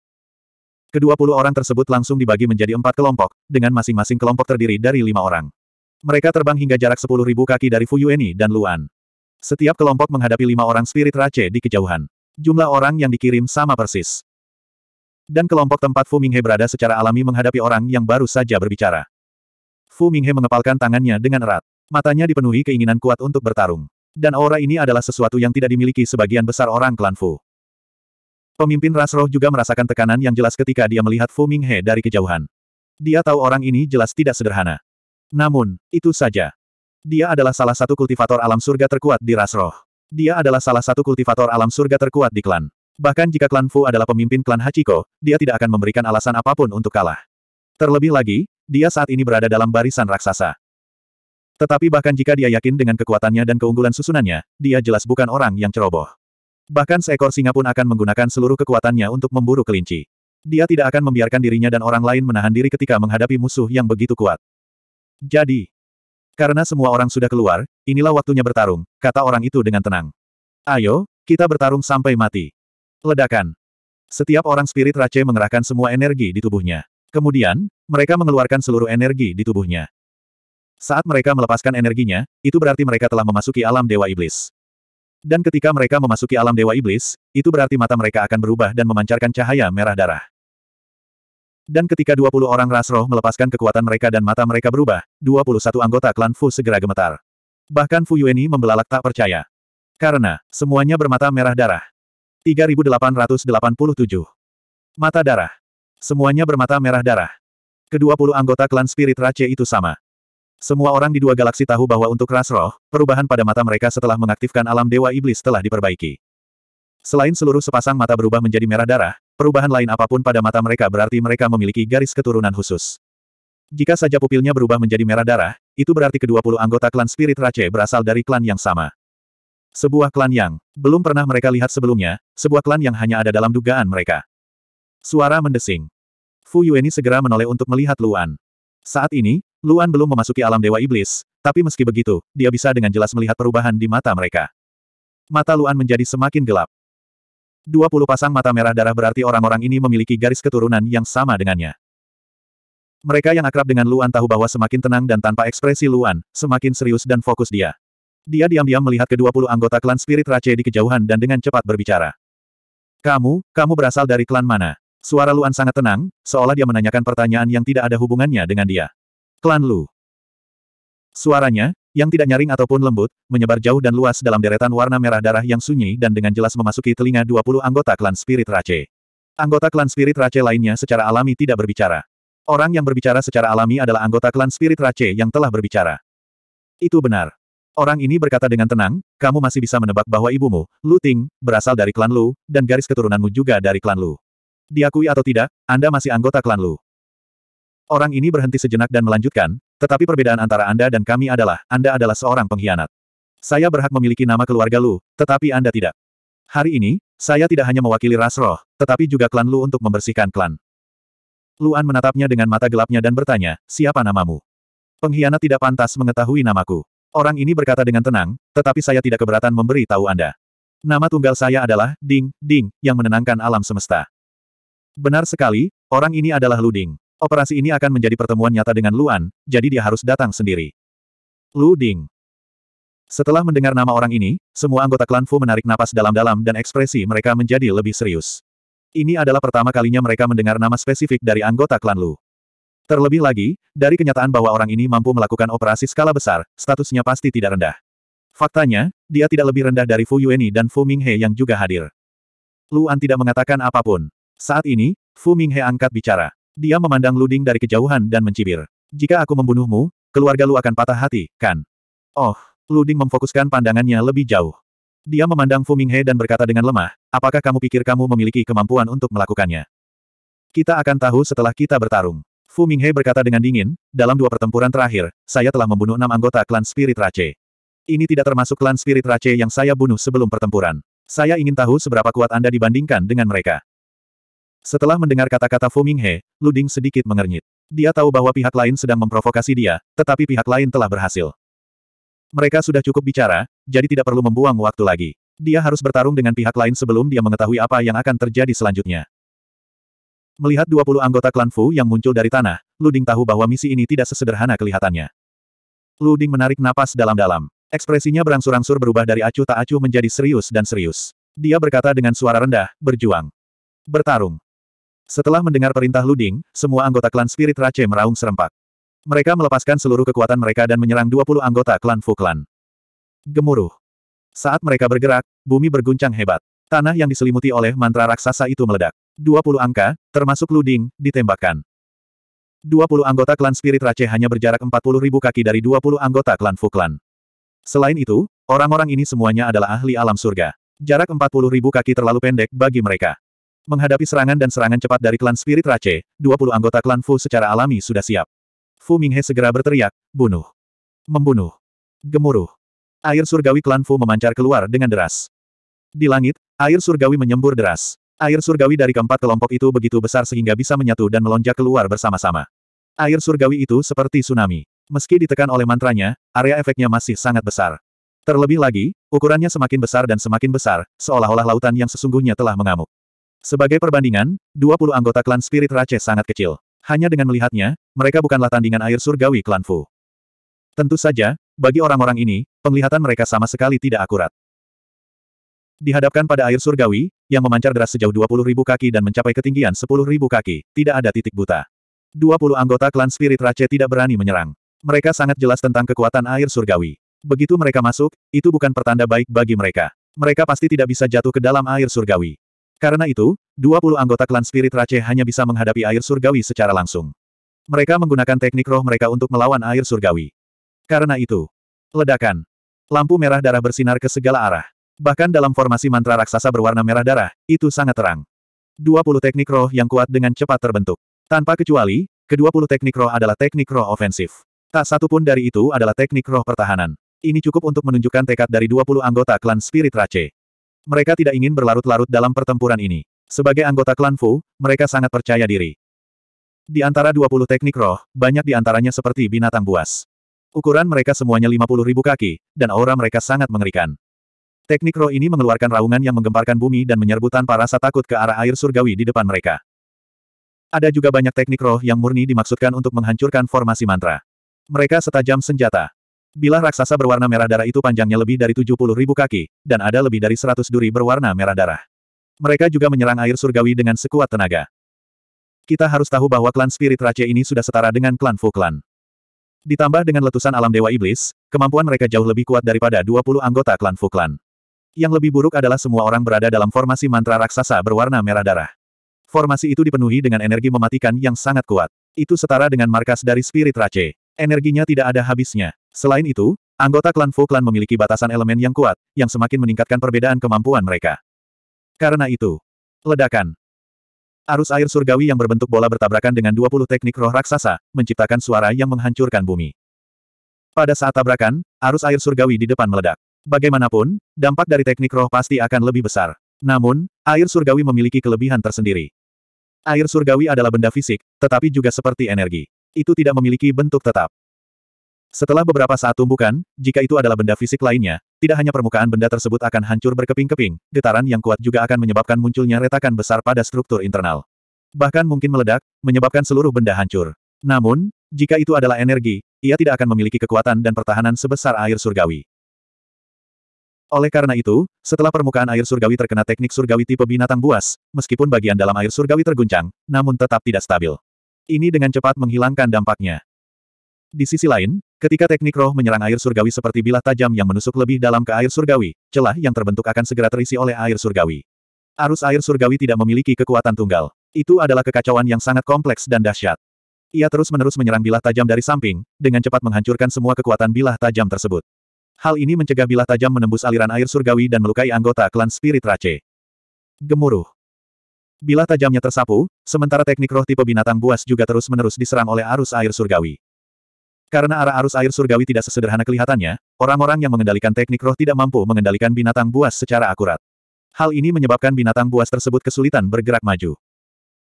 Kedua puluh orang tersebut langsung dibagi menjadi empat kelompok, dengan masing-masing kelompok terdiri dari lima orang. Mereka terbang hingga jarak sepuluh ribu kaki dari Fu Yueni dan Luan. Setiap kelompok menghadapi lima orang spirit race di kejauhan jumlah orang yang dikirim sama persis. Dan kelompok tempat Fu Minghe berada secara alami menghadapi orang yang baru saja berbicara. Fu Minghe mengepalkan tangannya dengan erat. Matanya dipenuhi keinginan kuat untuk bertarung. Dan aura ini adalah sesuatu yang tidak dimiliki sebagian besar orang klan Fu. Pemimpin ras roh juga merasakan tekanan yang jelas ketika dia melihat Fu Minghe dari kejauhan. Dia tahu orang ini jelas tidak sederhana. Namun, itu saja. Dia adalah salah satu kultivator alam surga terkuat di ras roh. Dia adalah salah satu kultivator alam surga terkuat di klan. Bahkan jika klan Fu adalah pemimpin klan Hachiko, dia tidak akan memberikan alasan apapun untuk kalah. Terlebih lagi, dia saat ini berada dalam barisan raksasa. Tetapi bahkan jika dia yakin dengan kekuatannya dan keunggulan susunannya, dia jelas bukan orang yang ceroboh. Bahkan seekor singa pun akan menggunakan seluruh kekuatannya untuk memburu kelinci. Dia tidak akan membiarkan dirinya dan orang lain menahan diri ketika menghadapi musuh yang begitu kuat. Jadi, karena semua orang sudah keluar, inilah waktunya bertarung, kata orang itu dengan tenang. Ayo, kita bertarung sampai mati. Ledakan. Setiap orang spirit Rache mengerahkan semua energi di tubuhnya. Kemudian, mereka mengeluarkan seluruh energi di tubuhnya. Saat mereka melepaskan energinya, itu berarti mereka telah memasuki alam Dewa Iblis. Dan ketika mereka memasuki alam Dewa Iblis, itu berarti mata mereka akan berubah dan memancarkan cahaya merah darah. Dan ketika 20 orang ras roh melepaskan kekuatan mereka dan mata mereka berubah, 21 anggota klan Fu segera gemetar. Bahkan Fu Yueni membelalak tak percaya. Karena, semuanya bermata merah darah. 3887. Mata darah. Semuanya bermata merah darah. Kedua puluh anggota klan Spirit Race itu sama. Semua orang di dua galaksi tahu bahwa untuk ras roh, perubahan pada mata mereka setelah mengaktifkan alam Dewa Iblis telah diperbaiki. Selain seluruh sepasang mata berubah menjadi merah darah, Perubahan lain apapun pada mata mereka berarti mereka memiliki garis keturunan khusus. Jika saja pupilnya berubah menjadi merah darah, itu berarti kedua puluh anggota klan Spirit Rache berasal dari klan yang sama. Sebuah klan yang belum pernah mereka lihat sebelumnya, sebuah klan yang hanya ada dalam dugaan mereka. Suara mendesing. Fu Yueni segera menoleh untuk melihat Luan. Saat ini, Luan belum memasuki alam Dewa Iblis, tapi meski begitu, dia bisa dengan jelas melihat perubahan di mata mereka. Mata Luan menjadi semakin gelap. 20 pasang mata merah darah berarti orang-orang ini memiliki garis keturunan yang sama dengannya. Mereka yang akrab dengan Luan tahu bahwa semakin tenang dan tanpa ekspresi Luan, semakin serius dan fokus dia. Dia diam-diam melihat ke-20 anggota klan Spirit Race di kejauhan dan dengan cepat berbicara. Kamu, kamu berasal dari klan mana? Suara Luan sangat tenang, seolah dia menanyakan pertanyaan yang tidak ada hubungannya dengan dia. Klan Lu. Suaranya, yang tidak nyaring ataupun lembut, menyebar jauh dan luas dalam deretan warna merah darah yang sunyi dan dengan jelas memasuki telinga 20 anggota klan Spirit Rache. Anggota klan Spirit Rache lainnya secara alami tidak berbicara. Orang yang berbicara secara alami adalah anggota klan Spirit Rache yang telah berbicara. Itu benar. Orang ini berkata dengan tenang, kamu masih bisa menebak bahwa ibumu, Lu Ting, berasal dari klan Lu, dan garis keturunanmu juga dari klan Lu. Diakui atau tidak, Anda masih anggota klan Lu. Orang ini berhenti sejenak dan melanjutkan, tetapi perbedaan antara Anda dan kami adalah, Anda adalah seorang pengkhianat. Saya berhak memiliki nama keluarga Lu, tetapi Anda tidak. Hari ini, saya tidak hanya mewakili ras roh, tetapi juga klan Lu untuk membersihkan klan. Luan menatapnya dengan mata gelapnya dan bertanya, siapa namamu? Pengkhianat tidak pantas mengetahui namaku. Orang ini berkata dengan tenang, tetapi saya tidak keberatan memberi tahu Anda. Nama tunggal saya adalah Ding Ding, yang menenangkan alam semesta. Benar sekali, orang ini adalah Luding. Operasi ini akan menjadi pertemuan nyata dengan Luan, jadi dia harus datang sendiri. Lu Ding. Setelah mendengar nama orang ini, semua anggota klan Fu menarik napas dalam-dalam dan ekspresi mereka menjadi lebih serius. Ini adalah pertama kalinya mereka mendengar nama spesifik dari anggota klan Lu. Terlebih lagi, dari kenyataan bahwa orang ini mampu melakukan operasi skala besar, statusnya pasti tidak rendah. Faktanya, dia tidak lebih rendah dari Fu Yueni dan Fu Minghe yang juga hadir. Luan tidak mengatakan apapun. Saat ini, Fu Minghe angkat bicara. Dia memandang Luding dari kejauhan dan mencibir. Jika aku membunuhmu, keluarga lu akan patah hati, kan? Oh, Luding memfokuskan pandangannya lebih jauh. Dia memandang Fu Minghe dan berkata dengan lemah, apakah kamu pikir kamu memiliki kemampuan untuk melakukannya? Kita akan tahu setelah kita bertarung. Fu Minghe berkata dengan dingin, dalam dua pertempuran terakhir, saya telah membunuh enam anggota klan Spirit Rache. Ini tidak termasuk klan Spirit Rache yang saya bunuh sebelum pertempuran. Saya ingin tahu seberapa kuat Anda dibandingkan dengan mereka. Setelah mendengar kata-kata Fu Minghe, Luding sedikit mengernyit. Dia tahu bahwa pihak lain sedang memprovokasi dia, tetapi pihak lain telah berhasil. Mereka sudah cukup bicara, jadi tidak perlu membuang waktu lagi. Dia harus bertarung dengan pihak lain sebelum dia mengetahui apa yang akan terjadi selanjutnya. Melihat 20 anggota klan Fu yang muncul dari tanah, Luding tahu bahwa misi ini tidak sesederhana kelihatannya. Luding menarik napas dalam-dalam. Ekspresinya berangsur-angsur berubah dari acuh tak acuh menjadi serius dan serius. Dia berkata dengan suara rendah, berjuang. Bertarung. Setelah mendengar perintah Luding, semua anggota klan Spirit Race meraung serempak. Mereka melepaskan seluruh kekuatan mereka dan menyerang 20 anggota klan Fu Clan. Gemuruh. Saat mereka bergerak, bumi berguncang hebat. Tanah yang diselimuti oleh mantra raksasa itu meledak. 20 angka, termasuk Luding, ditembakkan. 20 anggota klan Spirit Race hanya berjarak 40 ribu kaki dari 20 anggota klan Fu Clan. Selain itu, orang-orang ini semuanya adalah ahli alam surga. Jarak 40 ribu kaki terlalu pendek bagi mereka. Menghadapi serangan dan serangan cepat dari klan Spirit Rache, 20 anggota klan Fu secara alami sudah siap. Fu Minghe segera berteriak, bunuh. Membunuh. Gemuruh. Air surgawi klan Fu memancar keluar dengan deras. Di langit, air surgawi menyembur deras. Air surgawi dari keempat kelompok itu begitu besar sehingga bisa menyatu dan melonjak keluar bersama-sama. Air surgawi itu seperti tsunami. Meski ditekan oleh mantranya, area efeknya masih sangat besar. Terlebih lagi, ukurannya semakin besar dan semakin besar, seolah-olah lautan yang sesungguhnya telah mengamuk. Sebagai perbandingan, 20 anggota klan Spirit Rache sangat kecil. Hanya dengan melihatnya, mereka bukanlah tandingan air surgawi klan Fu. Tentu saja, bagi orang-orang ini, penglihatan mereka sama sekali tidak akurat. Dihadapkan pada air surgawi, yang memancar deras sejauh ribu kaki dan mencapai ketinggian ribu kaki, tidak ada titik buta. 20 anggota klan Spirit Rache tidak berani menyerang. Mereka sangat jelas tentang kekuatan air surgawi. Begitu mereka masuk, itu bukan pertanda baik bagi mereka. Mereka pasti tidak bisa jatuh ke dalam air surgawi. Karena itu, 20 anggota klan Spirit Rache hanya bisa menghadapi air surgawi secara langsung. Mereka menggunakan teknik roh mereka untuk melawan air surgawi. Karena itu, ledakan. Lampu merah darah bersinar ke segala arah. Bahkan dalam formasi mantra raksasa berwarna merah darah, itu sangat terang. 20 teknik roh yang kuat dengan cepat terbentuk. Tanpa kecuali, ke-20 teknik roh adalah teknik roh ofensif. Tak satu pun dari itu adalah teknik roh pertahanan. Ini cukup untuk menunjukkan tekad dari 20 anggota klan Spirit Rache. Mereka tidak ingin berlarut-larut dalam pertempuran ini. Sebagai anggota klan Fu, mereka sangat percaya diri. Di antara 20 teknik roh, banyak di antaranya seperti binatang buas. Ukuran mereka semuanya ribu kaki, dan aura mereka sangat mengerikan. Teknik roh ini mengeluarkan raungan yang menggemparkan bumi dan menyerbu tanpa rasa takut ke arah air surgawi di depan mereka. Ada juga banyak teknik roh yang murni dimaksudkan untuk menghancurkan formasi mantra. Mereka setajam senjata. Bilah raksasa berwarna merah darah itu panjangnya lebih dari 70 ribu kaki, dan ada lebih dari 100 duri berwarna merah darah. Mereka juga menyerang air surgawi dengan sekuat tenaga. Kita harus tahu bahwa klan Spirit Race ini sudah setara dengan klan Fu Klan. Ditambah dengan letusan alam Dewa Iblis, kemampuan mereka jauh lebih kuat daripada 20 anggota klan Fu Klan. Yang lebih buruk adalah semua orang berada dalam formasi mantra raksasa berwarna merah darah. Formasi itu dipenuhi dengan energi mematikan yang sangat kuat. Itu setara dengan markas dari Spirit Race. Energinya tidak ada habisnya. Selain itu, anggota klan Fu klan memiliki batasan elemen yang kuat, yang semakin meningkatkan perbedaan kemampuan mereka. Karena itu, ledakan. Arus air surgawi yang berbentuk bola bertabrakan dengan 20 teknik roh raksasa, menciptakan suara yang menghancurkan bumi. Pada saat tabrakan, arus air surgawi di depan meledak. Bagaimanapun, dampak dari teknik roh pasti akan lebih besar. Namun, air surgawi memiliki kelebihan tersendiri. Air surgawi adalah benda fisik, tetapi juga seperti energi itu tidak memiliki bentuk tetap. Setelah beberapa saat tumbukan, jika itu adalah benda fisik lainnya, tidak hanya permukaan benda tersebut akan hancur berkeping-keping, getaran yang kuat juga akan menyebabkan munculnya retakan besar pada struktur internal. Bahkan mungkin meledak, menyebabkan seluruh benda hancur. Namun, jika itu adalah energi, ia tidak akan memiliki kekuatan dan pertahanan sebesar air surgawi. Oleh karena itu, setelah permukaan air surgawi terkena teknik surgawi tipe binatang buas, meskipun bagian dalam air surgawi terguncang, namun tetap tidak stabil. Ini dengan cepat menghilangkan dampaknya. Di sisi lain, ketika teknik roh menyerang air surgawi seperti bilah tajam yang menusuk lebih dalam ke air surgawi, celah yang terbentuk akan segera terisi oleh air surgawi. Arus air surgawi tidak memiliki kekuatan tunggal. Itu adalah kekacauan yang sangat kompleks dan dahsyat. Ia terus-menerus menyerang bilah tajam dari samping, dengan cepat menghancurkan semua kekuatan bilah tajam tersebut. Hal ini mencegah bilah tajam menembus aliran air surgawi dan melukai anggota klan Spirit Race. Gemuruh. Bila tajamnya tersapu, sementara teknik roh tipe binatang buas juga terus-menerus diserang oleh arus air surgawi. Karena arah arus air surgawi tidak sesederhana kelihatannya, orang-orang yang mengendalikan teknik roh tidak mampu mengendalikan binatang buas secara akurat. Hal ini menyebabkan binatang buas tersebut kesulitan bergerak maju.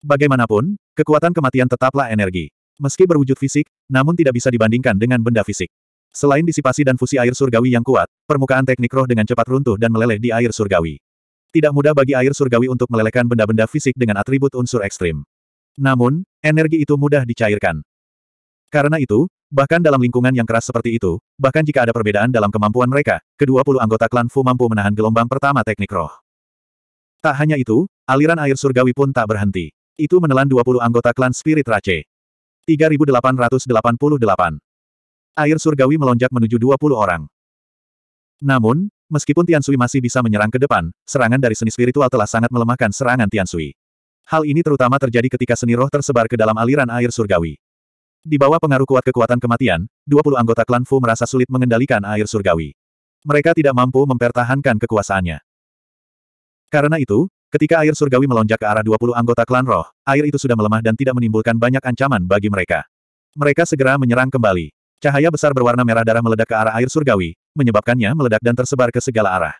Bagaimanapun, kekuatan kematian tetaplah energi. Meski berwujud fisik, namun tidak bisa dibandingkan dengan benda fisik. Selain disipasi dan fusi air surgawi yang kuat, permukaan teknik roh dengan cepat runtuh dan meleleh di air surgawi. Tidak mudah bagi air surgawi untuk melelehkan benda-benda fisik dengan atribut unsur ekstrim. Namun, energi itu mudah dicairkan. Karena itu, bahkan dalam lingkungan yang keras seperti itu, bahkan jika ada perbedaan dalam kemampuan mereka, kedua puluh anggota klan Fu mampu menahan gelombang pertama teknik roh. Tak hanya itu, aliran air surgawi pun tak berhenti. Itu menelan 20 anggota klan Spirit Race. 3888. Air surgawi melonjak menuju 20 orang. Namun, Meskipun Tian Sui masih bisa menyerang ke depan, serangan dari seni spiritual telah sangat melemahkan serangan Tian Sui. Hal ini terutama terjadi ketika seni roh tersebar ke dalam aliran air surgawi. Di bawah pengaruh kuat kekuatan kematian, 20 anggota klan Fu merasa sulit mengendalikan air surgawi. Mereka tidak mampu mempertahankan kekuasaannya. Karena itu, ketika air surgawi melonjak ke arah 20 anggota klan roh, air itu sudah melemah dan tidak menimbulkan banyak ancaman bagi mereka. Mereka segera menyerang kembali. Cahaya besar berwarna merah darah meledak ke arah air surgawi, menyebabkannya meledak dan tersebar ke segala arah.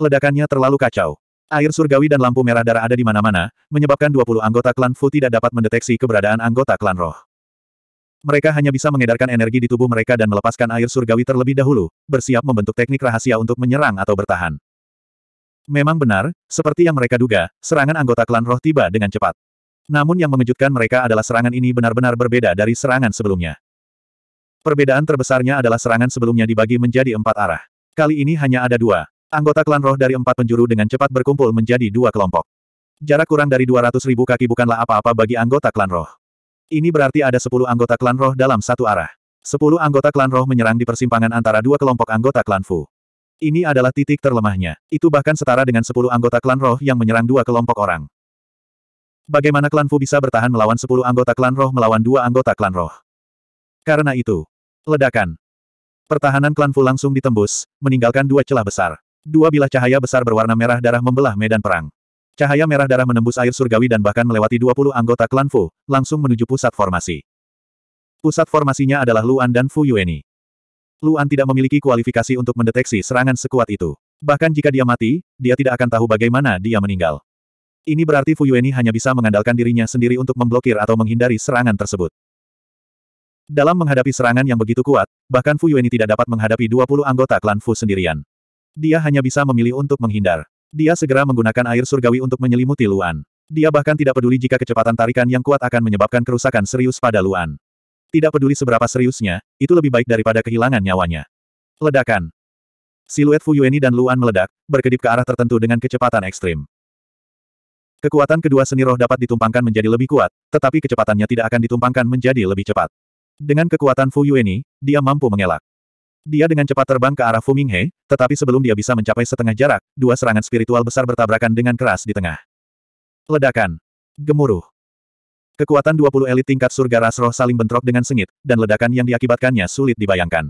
Ledakannya terlalu kacau. Air surgawi dan lampu merah darah ada di mana-mana, menyebabkan 20 anggota klan Fu tidak dapat mendeteksi keberadaan anggota klan roh. Mereka hanya bisa mengedarkan energi di tubuh mereka dan melepaskan air surgawi terlebih dahulu, bersiap membentuk teknik rahasia untuk menyerang atau bertahan. Memang benar, seperti yang mereka duga, serangan anggota klan roh tiba dengan cepat. Namun yang mengejutkan mereka adalah serangan ini benar-benar berbeda dari serangan sebelumnya. Perbedaan terbesarnya adalah serangan sebelumnya dibagi menjadi empat arah. Kali ini hanya ada dua. Anggota klan roh dari empat penjuru dengan cepat berkumpul menjadi dua kelompok. Jarak kurang dari 200 ribu kaki bukanlah apa-apa bagi anggota klan roh. Ini berarti ada sepuluh anggota klan roh dalam satu arah. Sepuluh anggota klan roh menyerang di persimpangan antara dua kelompok anggota klan Fu. Ini adalah titik terlemahnya. Itu bahkan setara dengan sepuluh anggota klan roh yang menyerang dua kelompok orang. Bagaimana klan Fu bisa bertahan melawan sepuluh anggota klan roh melawan dua anggota klan roh? Karena itu, Ledakan. Pertahanan klan Fu langsung ditembus, meninggalkan dua celah besar. Dua bilah cahaya besar berwarna merah darah membelah medan perang. Cahaya merah darah menembus air surgawi dan bahkan melewati 20 anggota klan Fu, langsung menuju pusat formasi. Pusat formasinya adalah Luan dan Fu Yueni. Luan tidak memiliki kualifikasi untuk mendeteksi serangan sekuat itu. Bahkan jika dia mati, dia tidak akan tahu bagaimana dia meninggal. Ini berarti Fu Yueni hanya bisa mengandalkan dirinya sendiri untuk memblokir atau menghindari serangan tersebut. Dalam menghadapi serangan yang begitu kuat, bahkan Fu Yueni tidak dapat menghadapi 20 anggota klan Fu sendirian. Dia hanya bisa memilih untuk menghindar. Dia segera menggunakan air surgawi untuk menyelimuti Luan. Dia bahkan tidak peduli jika kecepatan tarikan yang kuat akan menyebabkan kerusakan serius pada Luan. Tidak peduli seberapa seriusnya, itu lebih baik daripada kehilangan nyawanya. Ledakan. Siluet Fu Yueni dan Luan meledak, berkedip ke arah tertentu dengan kecepatan ekstrim. Kekuatan kedua seni roh dapat ditumpangkan menjadi lebih kuat, tetapi kecepatannya tidak akan ditumpangkan menjadi lebih cepat. Dengan kekuatan Fu Yueni, dia mampu mengelak. Dia dengan cepat terbang ke arah Fu Minghe, tetapi sebelum dia bisa mencapai setengah jarak, dua serangan spiritual besar bertabrakan dengan keras di tengah. Ledakan. Gemuruh. Kekuatan 20 elit tingkat surga ras saling bentrok dengan sengit, dan ledakan yang diakibatkannya sulit dibayangkan.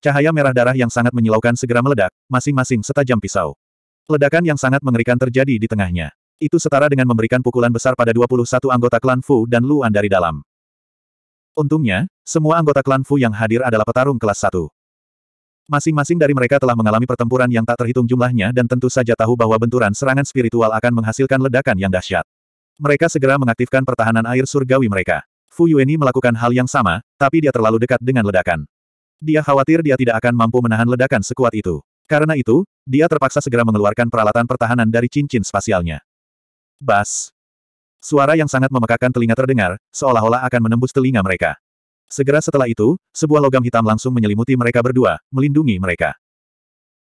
Cahaya merah darah yang sangat menyilaukan segera meledak, masing-masing setajam pisau. Ledakan yang sangat mengerikan terjadi di tengahnya. Itu setara dengan memberikan pukulan besar pada 21 anggota klan Fu dan Luan dari dalam. Untungnya, semua anggota klan Fu yang hadir adalah petarung kelas 1. Masing-masing dari mereka telah mengalami pertempuran yang tak terhitung jumlahnya dan tentu saja tahu bahwa benturan serangan spiritual akan menghasilkan ledakan yang dahsyat. Mereka segera mengaktifkan pertahanan air surgawi mereka. Fu Yueni melakukan hal yang sama, tapi dia terlalu dekat dengan ledakan. Dia khawatir dia tidak akan mampu menahan ledakan sekuat itu. Karena itu, dia terpaksa segera mengeluarkan peralatan pertahanan dari cincin spasialnya. Bas. Suara yang sangat memekakan telinga terdengar, seolah-olah akan menembus telinga mereka. Segera setelah itu, sebuah logam hitam langsung menyelimuti mereka berdua, melindungi mereka.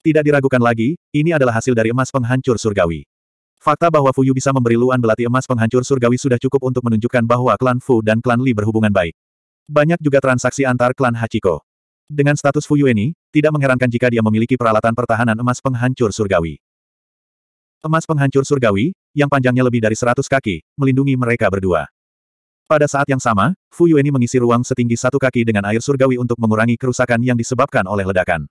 Tidak diragukan lagi, ini adalah hasil dari emas penghancur surgawi. Fakta bahwa Fuyu bisa memberi Luan belati emas penghancur surgawi sudah cukup untuk menunjukkan bahwa klan Fu dan klan Li berhubungan baik. Banyak juga transaksi antar klan Hachiko. Dengan status Fuyu ini, tidak mengherankan jika dia memiliki peralatan pertahanan emas penghancur surgawi. Emas penghancur surgawi, yang panjangnya lebih dari 100 kaki, melindungi mereka berdua. Pada saat yang sama, Fu Yueni mengisi ruang setinggi satu kaki dengan air surgawi untuk mengurangi kerusakan yang disebabkan oleh ledakan.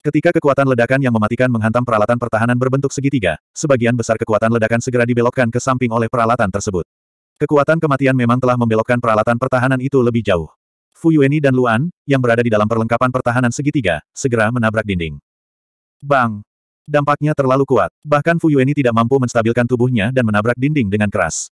Ketika kekuatan ledakan yang mematikan menghantam peralatan pertahanan berbentuk segitiga, sebagian besar kekuatan ledakan segera dibelokkan ke samping oleh peralatan tersebut. Kekuatan kematian memang telah membelokkan peralatan pertahanan itu lebih jauh. Fu Yueni dan Luan, yang berada di dalam perlengkapan pertahanan segitiga, segera menabrak dinding. Bang! Dampaknya terlalu kuat, bahkan Fu Yueni tidak mampu menstabilkan tubuhnya dan menabrak dinding dengan keras.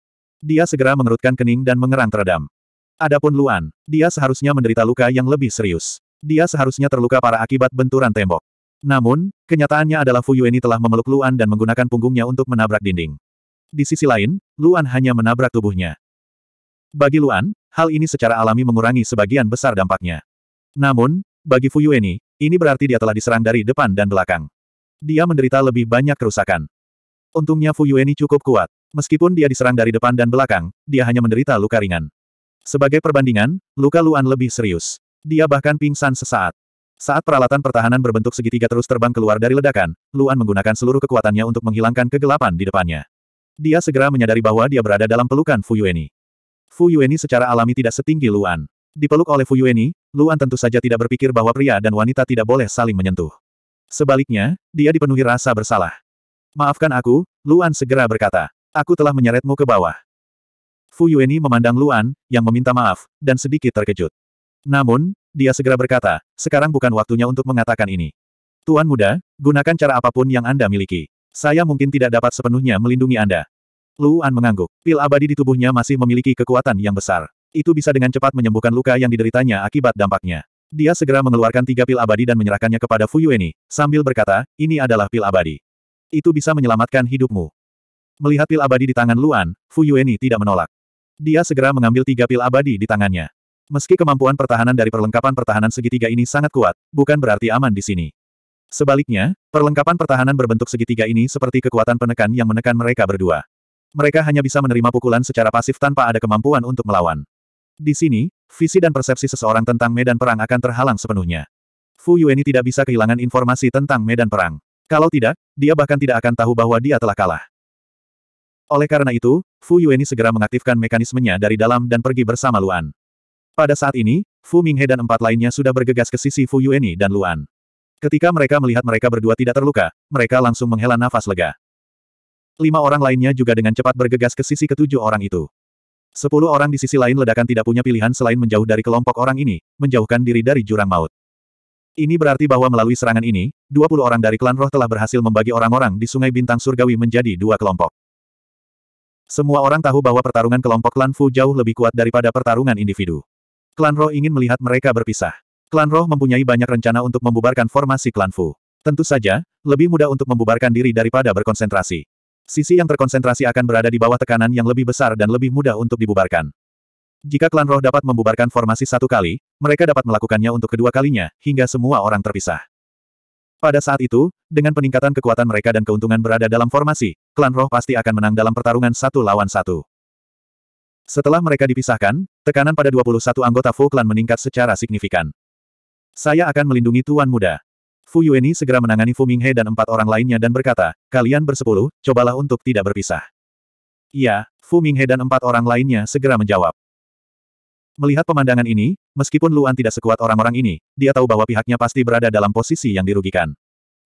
Dia segera mengerutkan kening dan mengerang teredam. Adapun Luan, dia seharusnya menderita luka yang lebih serius. Dia seharusnya terluka para akibat benturan tembok. Namun, kenyataannya adalah Fu Yueni telah memeluk Luan dan menggunakan punggungnya untuk menabrak dinding. Di sisi lain, Luan hanya menabrak tubuhnya. Bagi Luan, hal ini secara alami mengurangi sebagian besar dampaknya. Namun, bagi Fu Yueni, ini berarti dia telah diserang dari depan dan belakang. Dia menderita lebih banyak kerusakan. Untungnya Fu Yueni cukup kuat. Meskipun dia diserang dari depan dan belakang, dia hanya menderita luka ringan. Sebagai perbandingan, luka Luan lebih serius. Dia bahkan pingsan sesaat. Saat peralatan pertahanan berbentuk segitiga terus terbang keluar dari ledakan, Luan menggunakan seluruh kekuatannya untuk menghilangkan kegelapan di depannya. Dia segera menyadari bahwa dia berada dalam pelukan Fu Yueni. Fu Yueni secara alami tidak setinggi Luan. Dipeluk oleh Fu Yueni, Luan tentu saja tidak berpikir bahwa pria dan wanita tidak boleh saling menyentuh. Sebaliknya, dia dipenuhi rasa bersalah. Maafkan aku, Luan segera berkata. Aku telah menyeretmu ke bawah. Fu Yueni memandang Luan, yang meminta maaf, dan sedikit terkejut. Namun, dia segera berkata, sekarang bukan waktunya untuk mengatakan ini. Tuan muda, gunakan cara apapun yang Anda miliki. Saya mungkin tidak dapat sepenuhnya melindungi Anda. Luan mengangguk. Pil abadi di tubuhnya masih memiliki kekuatan yang besar. Itu bisa dengan cepat menyembuhkan luka yang dideritanya akibat dampaknya. Dia segera mengeluarkan tiga pil abadi dan menyerahkannya kepada Fu Yueni, sambil berkata, ini adalah pil abadi. Itu bisa menyelamatkan hidupmu. Melihat pil abadi di tangan Luan, Fu Yueni tidak menolak. Dia segera mengambil tiga pil abadi di tangannya. Meski kemampuan pertahanan dari perlengkapan pertahanan segitiga ini sangat kuat, bukan berarti aman di sini. Sebaliknya, perlengkapan pertahanan berbentuk segitiga ini seperti kekuatan penekan yang menekan mereka berdua. Mereka hanya bisa menerima pukulan secara pasif tanpa ada kemampuan untuk melawan. Di sini, visi dan persepsi seseorang tentang medan perang akan terhalang sepenuhnya. Fu Yueni tidak bisa kehilangan informasi tentang medan perang. Kalau tidak, dia bahkan tidak akan tahu bahwa dia telah kalah. Oleh karena itu, Fu Yueni segera mengaktifkan mekanismenya dari dalam dan pergi bersama Luan. Pada saat ini, Fu Minghe dan empat lainnya sudah bergegas ke sisi Fu Yueni dan Luan. Ketika mereka melihat mereka berdua tidak terluka, mereka langsung menghela nafas lega. Lima orang lainnya juga dengan cepat bergegas ke sisi ketujuh orang itu. Sepuluh orang di sisi lain ledakan tidak punya pilihan selain menjauh dari kelompok orang ini, menjauhkan diri dari jurang maut. Ini berarti bahwa melalui serangan ini, dua puluh orang dari klan roh telah berhasil membagi orang-orang di Sungai Bintang Surgawi menjadi dua kelompok. Semua orang tahu bahwa pertarungan kelompok klan Fu jauh lebih kuat daripada pertarungan individu. Klan Roh ingin melihat mereka berpisah. Klan Roh mempunyai banyak rencana untuk membubarkan formasi klan Fu. Tentu saja, lebih mudah untuk membubarkan diri daripada berkonsentrasi. Sisi yang terkonsentrasi akan berada di bawah tekanan yang lebih besar dan lebih mudah untuk dibubarkan. Jika klan roh dapat membubarkan formasi satu kali, mereka dapat melakukannya untuk kedua kalinya, hingga semua orang terpisah. Pada saat itu, dengan peningkatan kekuatan mereka dan keuntungan berada dalam formasi, klan roh pasti akan menang dalam pertarungan satu lawan satu. Setelah mereka dipisahkan, tekanan pada 21 anggota Fu Clan meningkat secara signifikan. Saya akan melindungi Tuan Muda. Fu Yueni segera menangani Fu Minghe dan empat orang lainnya dan berkata, kalian bersepuluh, cobalah untuk tidak berpisah. Iya, Fu Minghe dan empat orang lainnya segera menjawab. Melihat pemandangan ini, meskipun Luan tidak sekuat orang-orang ini, dia tahu bahwa pihaknya pasti berada dalam posisi yang dirugikan.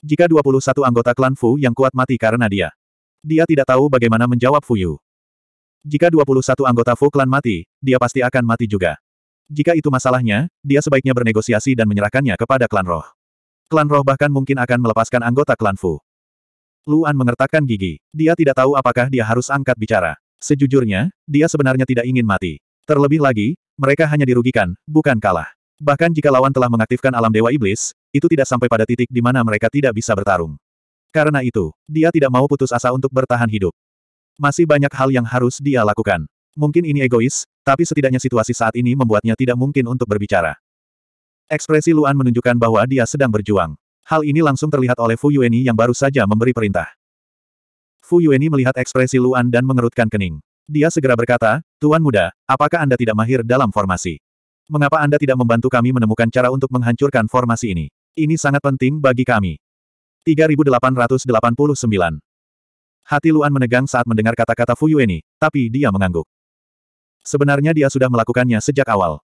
Jika 21 anggota klan Fu yang kuat mati karena dia, dia tidak tahu bagaimana menjawab Fu Yu. Jika 21 anggota Fu klan mati, dia pasti akan mati juga. Jika itu masalahnya, dia sebaiknya bernegosiasi dan menyerahkannya kepada klan roh. Klan roh bahkan mungkin akan melepaskan anggota klan Fu. Luan mengertakkan gigi. Dia tidak tahu apakah dia harus angkat bicara. Sejujurnya, dia sebenarnya tidak ingin mati. Terlebih lagi, mereka hanya dirugikan, bukan kalah. Bahkan jika lawan telah mengaktifkan alam dewa iblis, itu tidak sampai pada titik di mana mereka tidak bisa bertarung. Karena itu, dia tidak mau putus asa untuk bertahan hidup. Masih banyak hal yang harus dia lakukan. Mungkin ini egois, tapi setidaknya situasi saat ini membuatnya tidak mungkin untuk berbicara. Ekspresi Luan menunjukkan bahwa dia sedang berjuang. Hal ini langsung terlihat oleh Fu Yueni yang baru saja memberi perintah. Fu Yueni melihat ekspresi Luan dan mengerutkan kening. Dia segera berkata, Tuan Muda, apakah Anda tidak mahir dalam formasi? Mengapa Anda tidak membantu kami menemukan cara untuk menghancurkan formasi ini? Ini sangat penting bagi kami. 3889 Hati Luan menegang saat mendengar kata-kata Fu Yueni, tapi dia mengangguk. Sebenarnya dia sudah melakukannya sejak awal.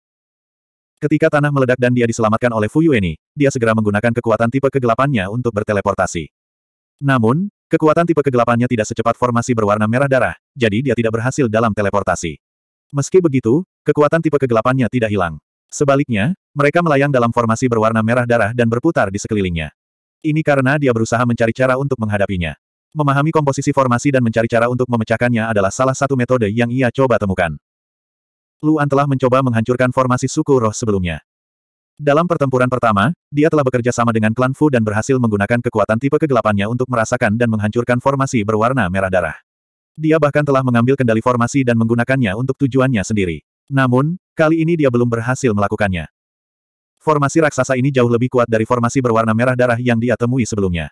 Ketika tanah meledak dan dia diselamatkan oleh Fu Yueni, dia segera menggunakan kekuatan tipe kegelapannya untuk berteleportasi. Namun, Kekuatan tipe kegelapannya tidak secepat formasi berwarna merah darah, jadi dia tidak berhasil dalam teleportasi. Meski begitu, kekuatan tipe kegelapannya tidak hilang. Sebaliknya, mereka melayang dalam formasi berwarna merah darah dan berputar di sekelilingnya. Ini karena dia berusaha mencari cara untuk menghadapinya. Memahami komposisi formasi dan mencari cara untuk memecahkannya adalah salah satu metode yang ia coba temukan. Luan telah mencoba menghancurkan formasi suku roh sebelumnya. Dalam pertempuran pertama, dia telah bekerja sama dengan klan Fu dan berhasil menggunakan kekuatan tipe kegelapannya untuk merasakan dan menghancurkan formasi berwarna merah darah. Dia bahkan telah mengambil kendali formasi dan menggunakannya untuk tujuannya sendiri. Namun, kali ini dia belum berhasil melakukannya. Formasi raksasa ini jauh lebih kuat dari formasi berwarna merah darah yang dia temui sebelumnya.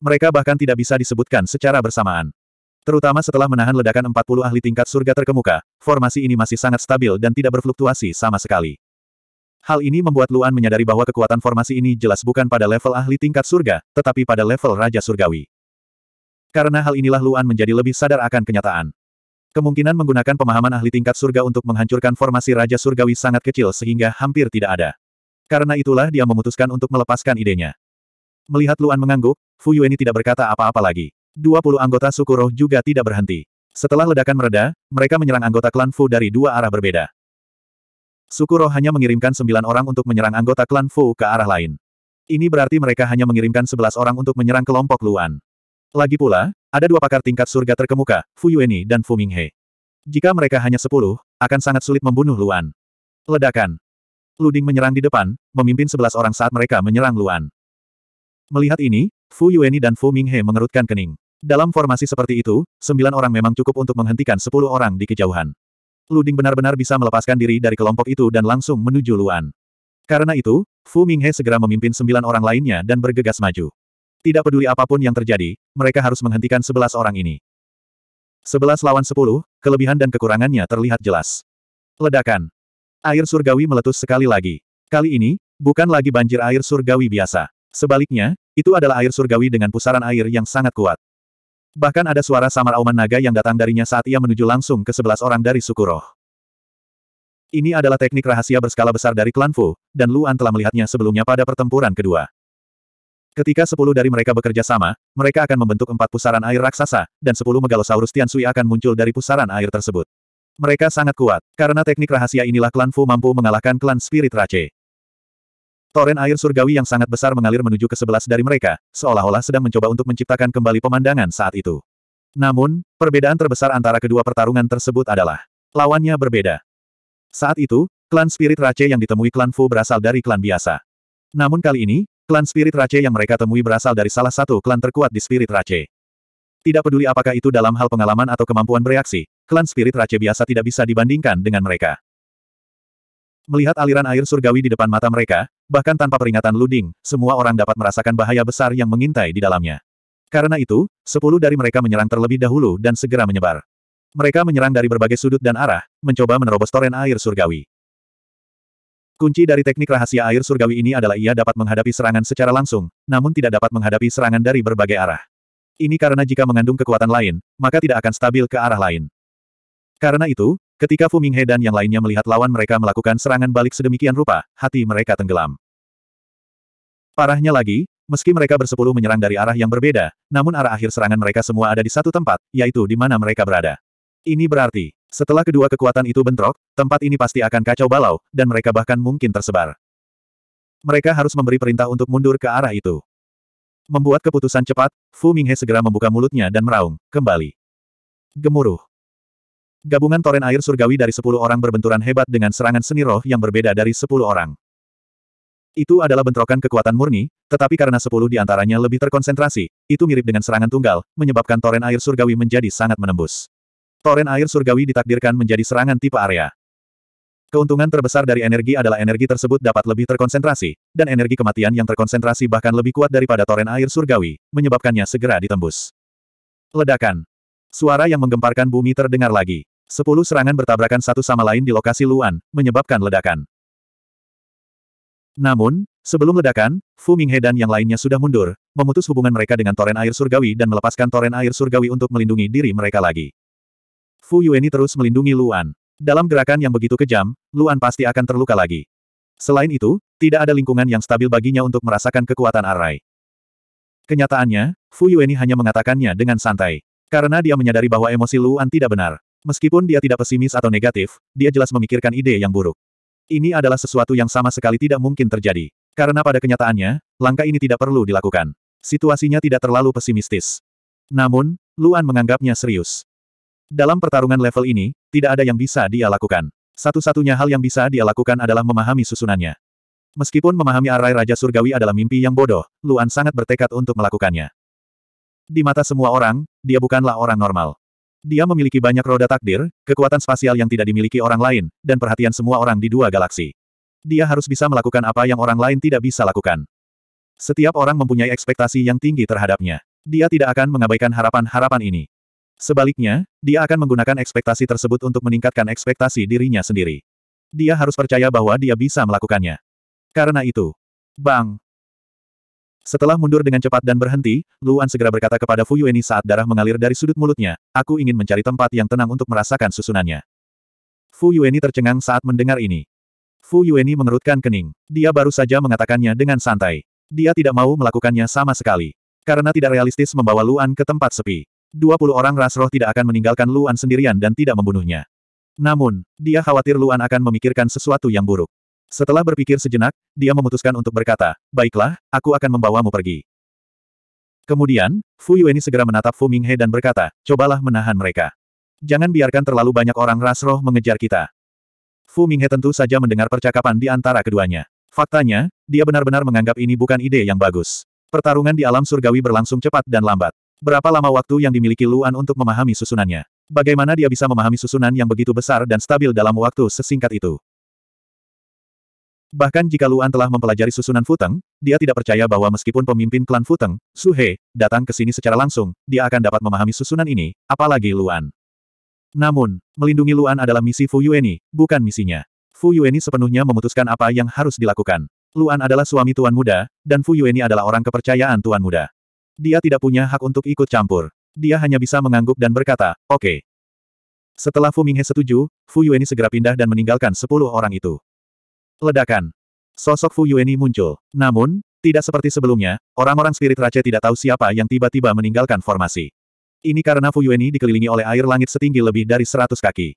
Mereka bahkan tidak bisa disebutkan secara bersamaan. Terutama setelah menahan ledakan 40 ahli tingkat surga terkemuka, formasi ini masih sangat stabil dan tidak berfluktuasi sama sekali. Hal ini membuat Luan menyadari bahwa kekuatan formasi ini jelas bukan pada level ahli tingkat surga, tetapi pada level Raja Surgawi. Karena hal inilah Luan menjadi lebih sadar akan kenyataan. Kemungkinan menggunakan pemahaman ahli tingkat surga untuk menghancurkan formasi Raja Surgawi sangat kecil sehingga hampir tidak ada. Karena itulah dia memutuskan untuk melepaskan idenya. Melihat Luan mengangguk, Fu Yueni tidak berkata apa-apa lagi. 20 anggota suku juga tidak berhenti. Setelah ledakan mereda, mereka menyerang anggota klan Fu dari dua arah berbeda. Sukuro hanya mengirimkan sembilan orang untuk menyerang anggota klan Fu ke arah lain. Ini berarti mereka hanya mengirimkan sebelas orang untuk menyerang kelompok Luan. Lagi pula, ada dua pakar tingkat surga terkemuka, Fu Yueni dan Fu Minghe. Jika mereka hanya sepuluh, akan sangat sulit membunuh Luan. Ledakan. Luding menyerang di depan, memimpin sebelas orang saat mereka menyerang Luan. Melihat ini, Fu Yueni dan Fu Minghe mengerutkan kening. Dalam formasi seperti itu, sembilan orang memang cukup untuk menghentikan sepuluh orang di kejauhan. Luding benar-benar bisa melepaskan diri dari kelompok itu dan langsung menuju Luan. Karena itu, Fu Minghe segera memimpin sembilan orang lainnya dan bergegas maju. Tidak peduli apapun yang terjadi, mereka harus menghentikan sebelas orang ini. Sebelas lawan sepuluh, kelebihan dan kekurangannya terlihat jelas. Ledakan. Air surgawi meletus sekali lagi. Kali ini, bukan lagi banjir air surgawi biasa. Sebaliknya, itu adalah air surgawi dengan pusaran air yang sangat kuat. Bahkan ada suara samar auman naga yang datang darinya saat ia menuju langsung ke sebelas orang dari suku roh. Ini adalah teknik rahasia berskala besar dari klan Fu, dan Luan telah melihatnya sebelumnya pada pertempuran kedua. Ketika sepuluh dari mereka bekerja sama, mereka akan membentuk empat pusaran air raksasa, dan sepuluh megalosaurus Tian Sui akan muncul dari pusaran air tersebut. Mereka sangat kuat, karena teknik rahasia inilah klan Fu mampu mengalahkan klan Spirit Rache. Toren air surgawi yang sangat besar mengalir menuju ke sebelas dari mereka, seolah-olah sedang mencoba untuk menciptakan kembali pemandangan saat itu. Namun, perbedaan terbesar antara kedua pertarungan tersebut adalah lawannya berbeda. Saat itu, klan Spirit Race yang ditemui klan Fu berasal dari klan biasa. Namun kali ini, klan Spirit Race yang mereka temui berasal dari salah satu klan terkuat di Spirit Race. Tidak peduli apakah itu dalam hal pengalaman atau kemampuan bereaksi, klan Spirit Race biasa tidak bisa dibandingkan dengan mereka. Melihat aliran air surgawi di depan mata mereka, bahkan tanpa peringatan Luding, semua orang dapat merasakan bahaya besar yang mengintai di dalamnya. Karena itu, sepuluh dari mereka menyerang terlebih dahulu dan segera menyebar. Mereka menyerang dari berbagai sudut dan arah, mencoba menerobos toren air surgawi. Kunci dari teknik rahasia air surgawi ini adalah ia dapat menghadapi serangan secara langsung, namun tidak dapat menghadapi serangan dari berbagai arah. Ini karena jika mengandung kekuatan lain, maka tidak akan stabil ke arah lain. Karena itu, Ketika Fu Minghe dan yang lainnya melihat lawan mereka melakukan serangan balik sedemikian rupa, hati mereka tenggelam. Parahnya lagi, meski mereka bersepuluh menyerang dari arah yang berbeda, namun arah akhir serangan mereka semua ada di satu tempat, yaitu di mana mereka berada. Ini berarti, setelah kedua kekuatan itu bentrok, tempat ini pasti akan kacau balau, dan mereka bahkan mungkin tersebar. Mereka harus memberi perintah untuk mundur ke arah itu. Membuat keputusan cepat, Fu Minghe segera membuka mulutnya dan meraung, kembali. Gemuruh. Gabungan toren air surgawi dari sepuluh orang berbenturan hebat dengan serangan seni roh yang berbeda dari sepuluh orang. Itu adalah bentrokan kekuatan murni, tetapi karena sepuluh di antaranya lebih terkonsentrasi, itu mirip dengan serangan tunggal, menyebabkan toren air surgawi menjadi sangat menembus. Toren air surgawi ditakdirkan menjadi serangan tipe area. Keuntungan terbesar dari energi adalah energi tersebut dapat lebih terkonsentrasi, dan energi kematian yang terkonsentrasi bahkan lebih kuat daripada toren air surgawi, menyebabkannya segera ditembus. Ledakan. Suara yang menggemparkan bumi terdengar lagi. Sepuluh serangan bertabrakan satu sama lain di lokasi Luan, menyebabkan ledakan. Namun, sebelum ledakan, Fu Minghe dan yang lainnya sudah mundur, memutus hubungan mereka dengan toren air surgawi dan melepaskan toren air surgawi untuk melindungi diri mereka lagi. Fu Yueni terus melindungi Luan. Dalam gerakan yang begitu kejam, Luan pasti akan terluka lagi. Selain itu, tidak ada lingkungan yang stabil baginya untuk merasakan kekuatan Arai. Kenyataannya, Fu Yueni hanya mengatakannya dengan santai. Karena dia menyadari bahwa emosi Luan tidak benar. Meskipun dia tidak pesimis atau negatif, dia jelas memikirkan ide yang buruk. Ini adalah sesuatu yang sama sekali tidak mungkin terjadi. Karena pada kenyataannya, langkah ini tidak perlu dilakukan. Situasinya tidak terlalu pesimistis. Namun, Luan menganggapnya serius. Dalam pertarungan level ini, tidak ada yang bisa dia lakukan. Satu-satunya hal yang bisa dia lakukan adalah memahami susunannya. Meskipun memahami arai Raja Surgawi adalah mimpi yang bodoh, Luan sangat bertekad untuk melakukannya. Di mata semua orang, dia bukanlah orang normal. Dia memiliki banyak roda takdir, kekuatan spasial yang tidak dimiliki orang lain, dan perhatian semua orang di dua galaksi. Dia harus bisa melakukan apa yang orang lain tidak bisa lakukan. Setiap orang mempunyai ekspektasi yang tinggi terhadapnya. Dia tidak akan mengabaikan harapan-harapan ini. Sebaliknya, dia akan menggunakan ekspektasi tersebut untuk meningkatkan ekspektasi dirinya sendiri. Dia harus percaya bahwa dia bisa melakukannya. Karena itu, Bang! Setelah mundur dengan cepat dan berhenti, Luan segera berkata kepada Fu Yueni saat darah mengalir dari sudut mulutnya, aku ingin mencari tempat yang tenang untuk merasakan susunannya. Fu Yueni tercengang saat mendengar ini. Fu Yueni mengerutkan kening. Dia baru saja mengatakannya dengan santai. Dia tidak mau melakukannya sama sekali. Karena tidak realistis membawa Luan ke tempat sepi. 20 orang ras roh tidak akan meninggalkan Luan sendirian dan tidak membunuhnya. Namun, dia khawatir Luan akan memikirkan sesuatu yang buruk. Setelah berpikir sejenak, dia memutuskan untuk berkata, Baiklah, aku akan membawamu pergi. Kemudian, Fu Yueni segera menatap Fu Minghe dan berkata, Cobalah menahan mereka. Jangan biarkan terlalu banyak orang ras roh mengejar kita. Fu Minghe tentu saja mendengar percakapan di antara keduanya. Faktanya, dia benar-benar menganggap ini bukan ide yang bagus. Pertarungan di alam surgawi berlangsung cepat dan lambat. Berapa lama waktu yang dimiliki Luan untuk memahami susunannya? Bagaimana dia bisa memahami susunan yang begitu besar dan stabil dalam waktu sesingkat itu? Bahkan jika Luan telah mempelajari susunan Futeng, dia tidak percaya bahwa meskipun pemimpin klan Futeng, Su He, datang ke sini secara langsung, dia akan dapat memahami susunan ini, apalagi Luan. Namun, melindungi Luan adalah misi Fu Yueni, bukan misinya. Fu Yueni sepenuhnya memutuskan apa yang harus dilakukan. Luan adalah suami tuan muda, dan Fu Yueni adalah orang kepercayaan tuan muda. Dia tidak punya hak untuk ikut campur. Dia hanya bisa mengangguk dan berkata, oke. Okay. Setelah Fu Minghe setuju, Fu Yueni segera pindah dan meninggalkan sepuluh orang itu. Ledakan. Sosok Fu Yueni muncul. Namun, tidak seperti sebelumnya, orang-orang spirit raja tidak tahu siapa yang tiba-tiba meninggalkan formasi. Ini karena Fu Yueni dikelilingi oleh air langit setinggi lebih dari 100 kaki.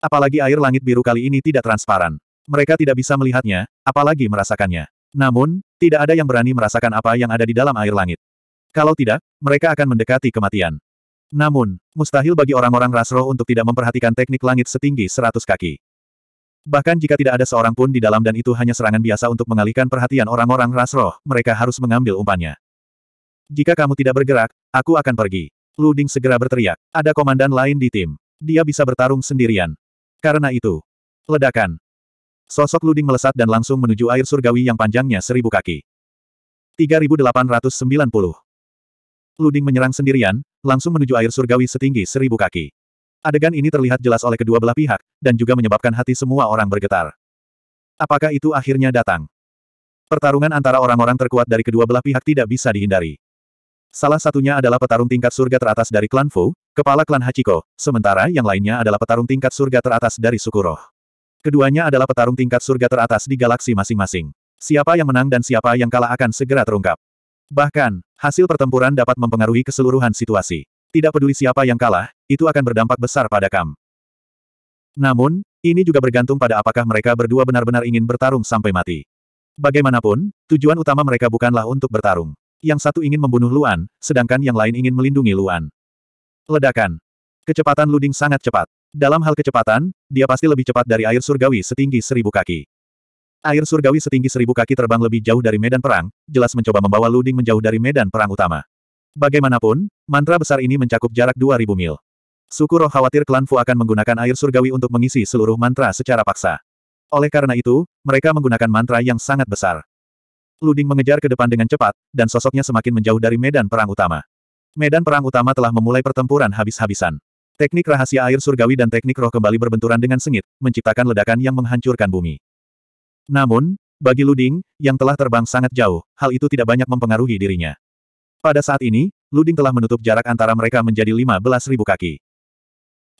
Apalagi air langit biru kali ini tidak transparan. Mereka tidak bisa melihatnya, apalagi merasakannya. Namun, tidak ada yang berani merasakan apa yang ada di dalam air langit. Kalau tidak, mereka akan mendekati kematian. Namun, mustahil bagi orang-orang Rasro untuk tidak memperhatikan teknik langit setinggi 100 kaki. Bahkan jika tidak ada seorang pun di dalam dan itu hanya serangan biasa untuk mengalihkan perhatian orang-orang ras roh, mereka harus mengambil umpannya. Jika kamu tidak bergerak, aku akan pergi. Luding segera berteriak. Ada komandan lain di tim. Dia bisa bertarung sendirian. Karena itu. Ledakan. Sosok Luding melesat dan langsung menuju air surgawi yang panjangnya seribu kaki. 3890. Luding menyerang sendirian, langsung menuju air surgawi setinggi seribu kaki. Adegan ini terlihat jelas oleh kedua belah pihak, dan juga menyebabkan hati semua orang bergetar. Apakah itu akhirnya datang? Pertarungan antara orang-orang terkuat dari kedua belah pihak tidak bisa dihindari. Salah satunya adalah petarung tingkat surga teratas dari klan Fu, kepala klan Hachiko, sementara yang lainnya adalah petarung tingkat surga teratas dari Sukuroh. Keduanya adalah petarung tingkat surga teratas di galaksi masing-masing. Siapa yang menang dan siapa yang kalah akan segera terungkap. Bahkan, hasil pertempuran dapat mempengaruhi keseluruhan situasi. Tidak peduli siapa yang kalah, itu akan berdampak besar pada Kam. Namun, ini juga bergantung pada apakah mereka berdua benar-benar ingin bertarung sampai mati. Bagaimanapun, tujuan utama mereka bukanlah untuk bertarung. Yang satu ingin membunuh Luan, sedangkan yang lain ingin melindungi Luan. Ledakan. Kecepatan Luding sangat cepat. Dalam hal kecepatan, dia pasti lebih cepat dari air surgawi setinggi seribu kaki. Air surgawi setinggi seribu kaki terbang lebih jauh dari medan perang, jelas mencoba membawa Luding menjauh dari medan perang utama. Bagaimanapun, mantra besar ini mencakup jarak 2000 mil. Suku roh khawatir klan Fu akan menggunakan air surgawi untuk mengisi seluruh mantra secara paksa. Oleh karena itu, mereka menggunakan mantra yang sangat besar. Luding mengejar ke depan dengan cepat, dan sosoknya semakin menjauh dari medan perang utama. Medan perang utama telah memulai pertempuran habis-habisan. Teknik rahasia air surgawi dan teknik roh kembali berbenturan dengan sengit, menciptakan ledakan yang menghancurkan bumi. Namun, bagi Luding, yang telah terbang sangat jauh, hal itu tidak banyak mempengaruhi dirinya. Pada saat ini, Luding telah menutup jarak antara mereka menjadi 15.000 kaki.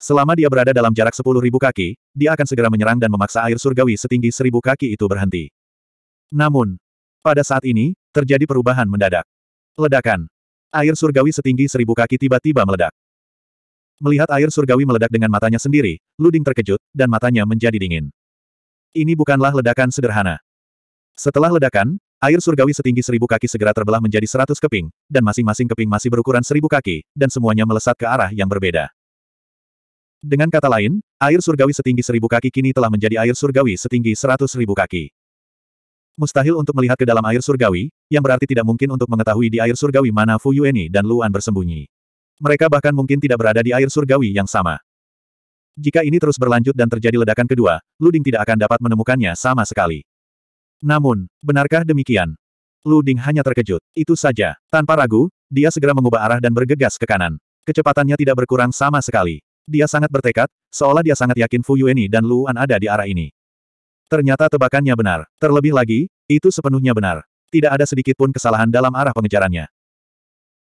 Selama dia berada dalam jarak 10.000 kaki, dia akan segera menyerang dan memaksa air surgawi setinggi 1.000 kaki itu berhenti. Namun, pada saat ini, terjadi perubahan mendadak. Ledakan. Air surgawi setinggi 1.000 kaki tiba-tiba meledak. Melihat air surgawi meledak dengan matanya sendiri, Luding terkejut, dan matanya menjadi dingin. Ini bukanlah ledakan sederhana. Setelah ledakan, Air surgawi setinggi seribu kaki segera terbelah menjadi seratus keping, dan masing-masing keping masih berukuran seribu kaki, dan semuanya melesat ke arah yang berbeda. Dengan kata lain, air surgawi setinggi seribu kaki kini telah menjadi air surgawi setinggi seratus ribu kaki. Mustahil untuk melihat ke dalam air surgawi, yang berarti tidak mungkin untuk mengetahui di air surgawi mana Fu Yueni dan Luan bersembunyi. Mereka bahkan mungkin tidak berada di air surgawi yang sama. Jika ini terus berlanjut dan terjadi ledakan kedua, Luding tidak akan dapat menemukannya sama sekali. Namun, benarkah demikian? Lu Ding hanya terkejut. Itu saja. Tanpa ragu, dia segera mengubah arah dan bergegas ke kanan. Kecepatannya tidak berkurang sama sekali. Dia sangat bertekad, seolah dia sangat yakin Fu Yueni dan Luan ada di arah ini. Ternyata tebakannya benar. Terlebih lagi, itu sepenuhnya benar. Tidak ada sedikit pun kesalahan dalam arah pengejarannya.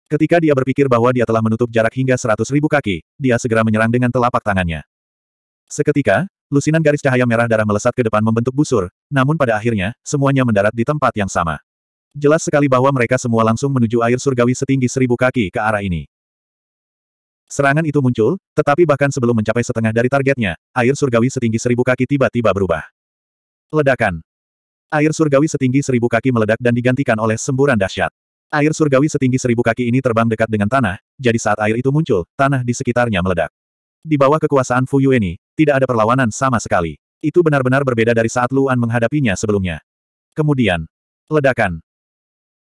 Ketika dia berpikir bahwa dia telah menutup jarak hingga seratus ribu kaki, dia segera menyerang dengan telapak tangannya. Seketika, Lusinan garis cahaya merah darah melesat ke depan membentuk busur, namun pada akhirnya, semuanya mendarat di tempat yang sama. Jelas sekali bahwa mereka semua langsung menuju air surgawi setinggi seribu kaki ke arah ini. Serangan itu muncul, tetapi bahkan sebelum mencapai setengah dari targetnya, air surgawi setinggi seribu kaki tiba-tiba berubah. Ledakan. Air surgawi setinggi seribu kaki meledak dan digantikan oleh semburan dahsyat. Air surgawi setinggi seribu kaki ini terbang dekat dengan tanah, jadi saat air itu muncul, tanah di sekitarnya meledak. Di bawah kekuasaan Fuyueni, tidak ada perlawanan sama sekali. Itu benar-benar berbeda dari saat Luan menghadapinya sebelumnya. Kemudian, ledakan.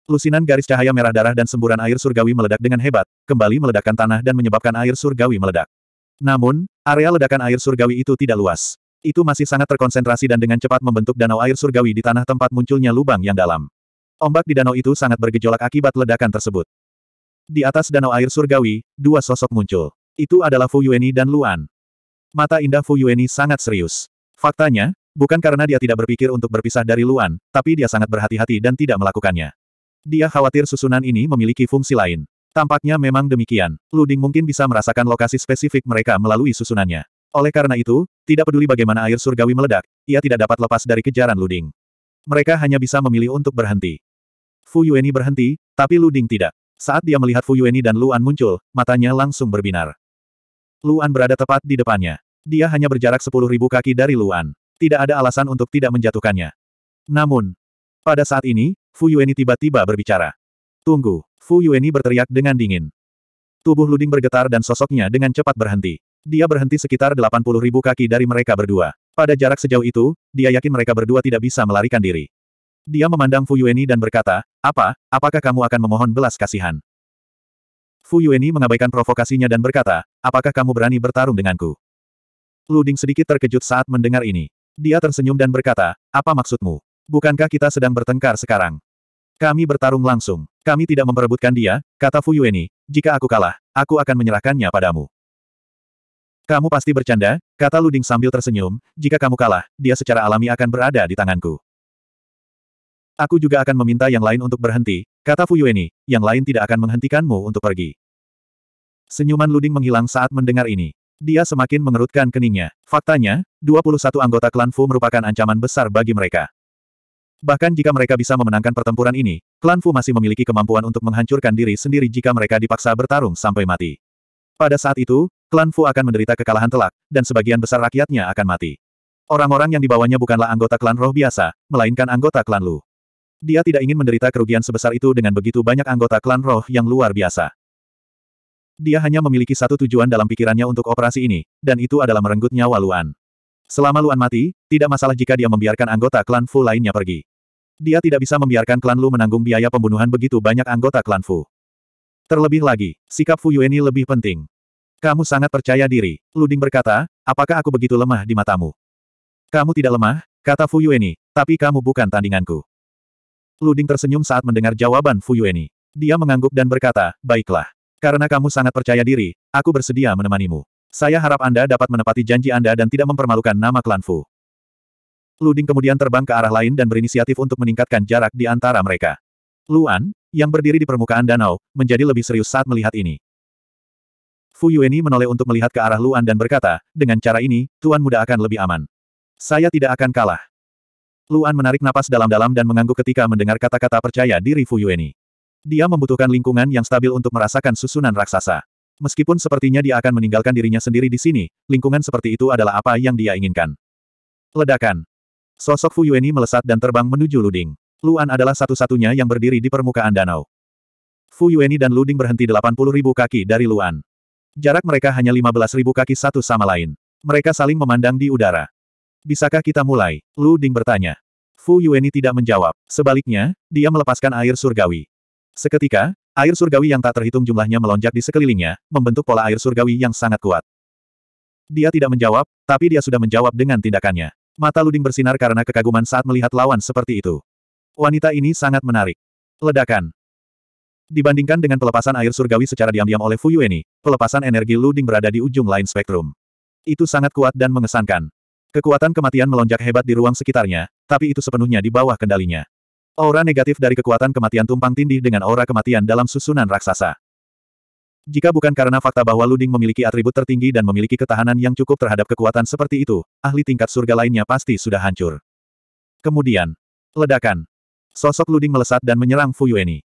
Lusinan garis cahaya merah darah dan semburan air surgawi meledak dengan hebat, kembali meledakkan tanah dan menyebabkan air surgawi meledak. Namun, area ledakan air surgawi itu tidak luas. Itu masih sangat terkonsentrasi dan dengan cepat membentuk danau air surgawi di tanah tempat munculnya lubang yang dalam. Ombak di danau itu sangat bergejolak akibat ledakan tersebut. Di atas danau air surgawi, dua sosok muncul. Itu adalah Fu Yueni dan Luan. Mata indah Fu Yueni sangat serius. Faktanya, bukan karena dia tidak berpikir untuk berpisah dari Luan, tapi dia sangat berhati-hati dan tidak melakukannya. Dia khawatir susunan ini memiliki fungsi lain. Tampaknya memang demikian. Luding mungkin bisa merasakan lokasi spesifik mereka melalui susunannya. Oleh karena itu, tidak peduli bagaimana air surgawi meledak, ia tidak dapat lepas dari kejaran Luding. Mereka hanya bisa memilih untuk berhenti. Fu Yueni berhenti, tapi Luding tidak. Saat dia melihat Fu Yueni dan Luan muncul, matanya langsung berbinar. Luan berada tepat di depannya. Dia hanya berjarak sepuluh ribu kaki dari Luan. Tidak ada alasan untuk tidak menjatuhkannya. Namun, pada saat ini, Fu Yueni tiba-tiba berbicara. Tunggu, Fu Yueni berteriak dengan dingin. Tubuh Luding bergetar dan sosoknya dengan cepat berhenti. Dia berhenti sekitar delapan puluh ribu kaki dari mereka berdua. Pada jarak sejauh itu, dia yakin mereka berdua tidak bisa melarikan diri. Dia memandang Fu Yueni dan berkata, apa, apakah kamu akan memohon belas kasihan? Fu Yueni mengabaikan provokasinya dan berkata, apakah kamu berani bertarung denganku? Luding sedikit terkejut saat mendengar ini. Dia tersenyum dan berkata, apa maksudmu? Bukankah kita sedang bertengkar sekarang? Kami bertarung langsung. Kami tidak memperebutkan dia, kata Fu Yueni, jika aku kalah, aku akan menyerahkannya padamu. Kamu pasti bercanda, kata Luding sambil tersenyum, jika kamu kalah, dia secara alami akan berada di tanganku. Aku juga akan meminta yang lain untuk berhenti, kata Fuyueni, yang lain tidak akan menghentikanmu untuk pergi. Senyuman Luding menghilang saat mendengar ini. Dia semakin mengerutkan keningnya. Faktanya, 21 anggota klan Fu merupakan ancaman besar bagi mereka. Bahkan jika mereka bisa memenangkan pertempuran ini, klan Fu masih memiliki kemampuan untuk menghancurkan diri sendiri jika mereka dipaksa bertarung sampai mati. Pada saat itu, klan Fu akan menderita kekalahan telak, dan sebagian besar rakyatnya akan mati. Orang-orang yang dibawanya bukanlah anggota klan roh biasa, melainkan anggota klan Lu. Dia tidak ingin menderita kerugian sebesar itu dengan begitu banyak anggota klan roh yang luar biasa. Dia hanya memiliki satu tujuan dalam pikirannya untuk operasi ini, dan itu adalah merenggut nyawa Luan. Selama Luan mati, tidak masalah jika dia membiarkan anggota klan Fu lainnya pergi. Dia tidak bisa membiarkan klan Lu menanggung biaya pembunuhan begitu banyak anggota klan Fu. Terlebih lagi, sikap Fu Yueni lebih penting. Kamu sangat percaya diri, Luding berkata, apakah aku begitu lemah di matamu? Kamu tidak lemah, kata Fu Yueni, tapi kamu bukan tandinganku. Luding tersenyum saat mendengar jawaban Fu Yueni. Dia mengangguk dan berkata, baiklah. Karena kamu sangat percaya diri, aku bersedia menemanimu. Saya harap Anda dapat menepati janji Anda dan tidak mempermalukan nama klan Fu. Luding kemudian terbang ke arah lain dan berinisiatif untuk meningkatkan jarak di antara mereka. Luan, yang berdiri di permukaan danau, menjadi lebih serius saat melihat ini. Fu Yueni menoleh untuk melihat ke arah Luan dan berkata, dengan cara ini, Tuan Muda akan lebih aman. Saya tidak akan kalah. Luan menarik napas dalam-dalam dan mengangguk ketika mendengar kata-kata percaya diri Fu Yueni. Dia membutuhkan lingkungan yang stabil untuk merasakan susunan raksasa. Meskipun sepertinya dia akan meninggalkan dirinya sendiri di sini, lingkungan seperti itu adalah apa yang dia inginkan. Ledakan. Sosok Fu Yueni melesat dan terbang menuju Luding. Luan adalah satu-satunya yang berdiri di permukaan danau. Fu Yueni dan Luding berhenti 80 ribu kaki dari Luan. Jarak mereka hanya 15 ribu kaki satu sama lain. Mereka saling memandang di udara. Bisakah kita mulai? Lu Ding bertanya. Fu Yueni tidak menjawab. Sebaliknya, dia melepaskan air surgawi. Seketika, air surgawi yang tak terhitung jumlahnya melonjak di sekelilingnya, membentuk pola air surgawi yang sangat kuat. Dia tidak menjawab, tapi dia sudah menjawab dengan tindakannya. Mata Luding bersinar karena kekaguman saat melihat lawan seperti itu. Wanita ini sangat menarik. Ledakan. Dibandingkan dengan pelepasan air surgawi secara diam-diam oleh Fu Yueni, pelepasan energi Luding berada di ujung lain spektrum. Itu sangat kuat dan mengesankan. Kekuatan kematian melonjak hebat di ruang sekitarnya, tapi itu sepenuhnya di bawah kendalinya. Aura negatif dari kekuatan kematian tumpang tindih dengan aura kematian dalam susunan raksasa. Jika bukan karena fakta bahwa Luding memiliki atribut tertinggi dan memiliki ketahanan yang cukup terhadap kekuatan seperti itu, ahli tingkat surga lainnya pasti sudah hancur. Kemudian, ledakan. Sosok Luding melesat dan menyerang Fuyueni.